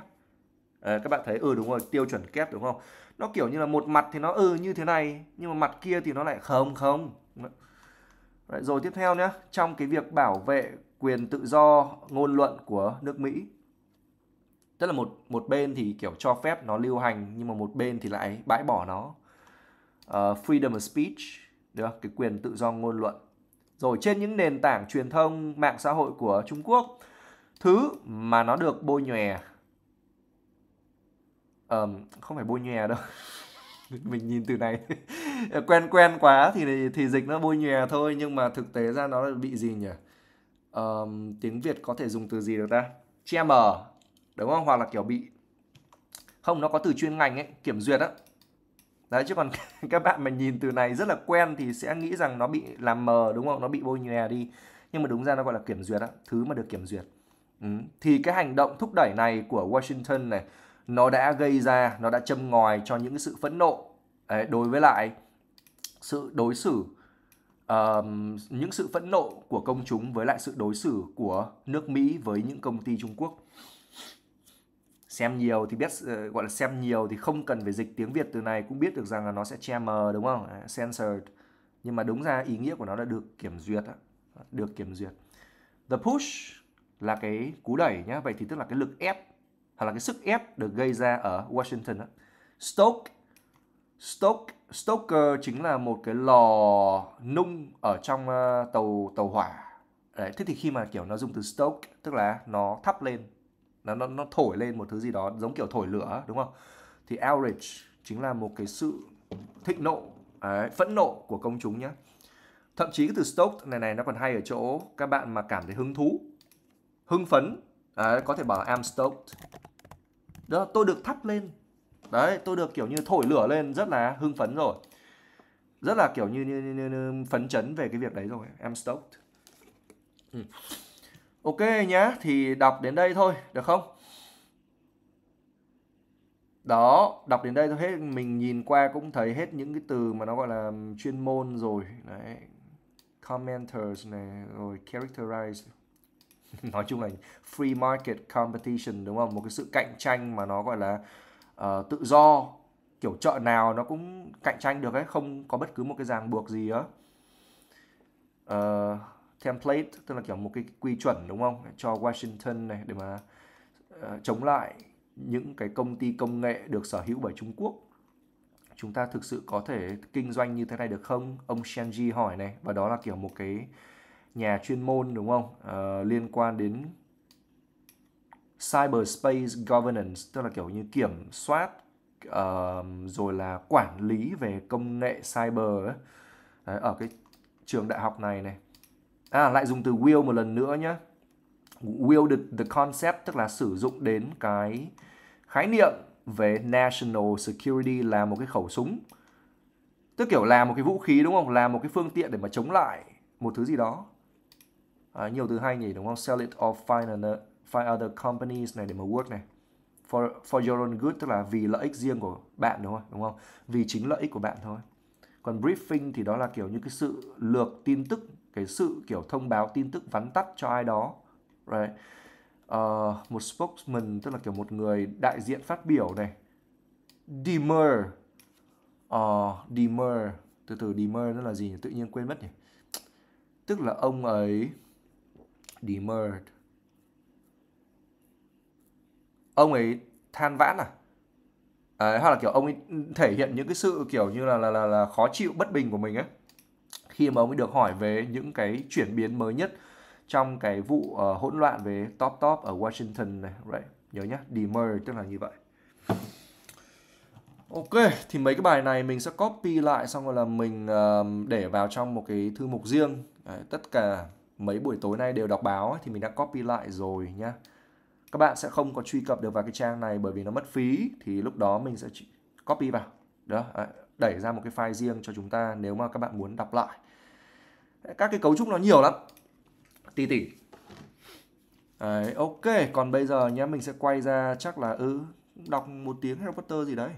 à, các bạn thấy ừ đúng rồi tiêu chuẩn kép đúng không nó kiểu như là một mặt thì nó ừ như thế này nhưng mà mặt kia thì nó lại không không Đấy, rồi tiếp theo nhé trong cái việc bảo vệ quyền tự do ngôn luận của nước Mỹ tức là một một bên thì kiểu cho phép nó lưu hành nhưng mà một bên thì lại bãi bỏ nó uh, freedom of speech được cái quyền tự do ngôn luận rồi trên những nền tảng truyền thông mạng xã hội của Trung Quốc thứ mà nó được bôi nhòe um, không phải bôi nhòe đâu <laughs> mình nhìn từ này <laughs> quen quen quá thì thì dịch nó bôi nhòe thôi nhưng mà thực tế ra nó là bị gì nhỉ um, tiếng Việt có thể dùng từ gì được ta che mờ đúng không hoặc là kiểu bị không nó có từ chuyên ngành ấy kiểm duyệt á đấy chứ còn <laughs> các bạn mà nhìn từ này rất là quen thì sẽ nghĩ rằng nó bị làm mờ đúng không nó bị bôi nhòe đi nhưng mà đúng ra nó gọi là kiểm duyệt á thứ mà được kiểm duyệt ừ. thì cái hành động thúc đẩy này của Washington này nó đã gây ra nó đã châm ngòi cho những sự phẫn nộ đấy, đối với lại sự đối xử uh, những sự phẫn nộ của công chúng với lại sự đối xử của nước Mỹ với những công ty Trung Quốc xem nhiều thì biết ờ, gọi là xem nhiều thì không cần phải dịch tiếng Việt từ này cũng biết được rằng là nó sẽ che mờ đúng không à, censored nhưng mà đúng ra ý nghĩa của nó đã được kiểm duyệt được kiểm duyệt the push là cái cú đẩy nhá vậy thì tức là cái lực ép hoặc là cái sức ép được gây ra ở Washington đó. Stoke Stoke Stoker chính là một cái lò nung ở trong ờ, tàu tàu hỏa Đấy, thế thì khi mà kiểu nó dùng từ stoke tức là nó thắp lên nó nó nó thổi lên một thứ gì đó giống kiểu thổi lửa đúng không thì outrage chính là một cái sự thịnh nộ đấy, phẫn nộ của công chúng nhé thậm chí cái từ stoked này này nó còn hay ở chỗ các bạn mà cảm thấy hứng thú hưng phấn đấy, có thể bảo là I'm stoked đó tôi được thắp lên đấy tôi được kiểu như thổi lửa lên rất là hưng phấn rồi rất là kiểu như, như, như, như, phấn chấn về cái việc đấy rồi I'm stoked ừ. Ok nhá, thì đọc đến đây thôi, được không? Đó, đọc đến đây thôi hết, mình nhìn qua cũng thấy hết những cái từ mà nó gọi là chuyên môn rồi. Đấy, commenters này, rồi characterize. <laughs> Nói chung là free market competition đúng không? Một cái sự cạnh tranh mà nó gọi là uh, tự do, kiểu chợ nào nó cũng cạnh tranh được ấy, không có bất cứ một cái ràng buộc gì á. Uh, template tức là kiểu một cái quy chuẩn đúng không cho Washington này để mà ờ, chống lại những cái công ty công nghệ được sở hữu bởi Trung Quốc chúng ta thực sự có thể kinh doanh như thế này được không ông Shenji hỏi này và đó là kiểu một cái nhà chuyên môn đúng không uh, liên quan đến cyberspace governance tức là kiểu như kiểm soát uh, rồi là quản lý về công nghệ cyber ấy. Đấy, ở cái trường đại học này này à, lại dùng từ will một lần nữa nhé will the, the concept tức là sử dụng đến cái khái niệm về national security là một cái khẩu súng tức kiểu là một cái vũ khí đúng không là một cái phương tiện để mà chống lại một thứ gì đó à, nhiều từ hay nhỉ đúng không sell it off find another, find other companies này để mà work này for for your own good tức là vì lợi ích riêng của bạn đúng không đúng không vì chính lợi ích của bạn thôi còn briefing thì đó là kiểu như cái sự lược tin tức cái sự kiểu thông báo tin tức vắn tắt cho ai đó right uh, một spokesman tức là kiểu một người đại diện phát biểu này demur uh, ờ, demur từ từ demur nó là gì nhỉ? tự nhiên quên mất nhỉ tức là ông ấy demurred ông ấy than vãn à Đấy, hoặc là kiểu ông ấy thể hiện những cái sự kiểu như là là là, là khó chịu bất bình của mình ấy khi mà ông ấy được hỏi về những cái chuyển biến mới nhất trong cái vụ uh, hỗn loạn về top top ở Washington này, right? nhớ nhá, demurred tức là như vậy. Ok, thì mấy cái bài này mình sẽ copy lại xong rồi là mình uh, để vào trong một cái thư mục riêng. Đấy, tất cả mấy buổi tối nay đều đọc báo ấy, thì mình đã copy lại rồi nhá. Các bạn sẽ không có truy cập được vào cái trang này bởi vì nó mất phí thì lúc đó mình sẽ copy vào. Đó, đẩy ra một cái file riêng cho chúng ta nếu mà các bạn muốn đọc lại các cái cấu trúc nó nhiều lắm tỷ tỷ ok còn bây giờ nhé mình sẽ quay ra chắc là ừ đọc một tiếng Harry Potter gì đấy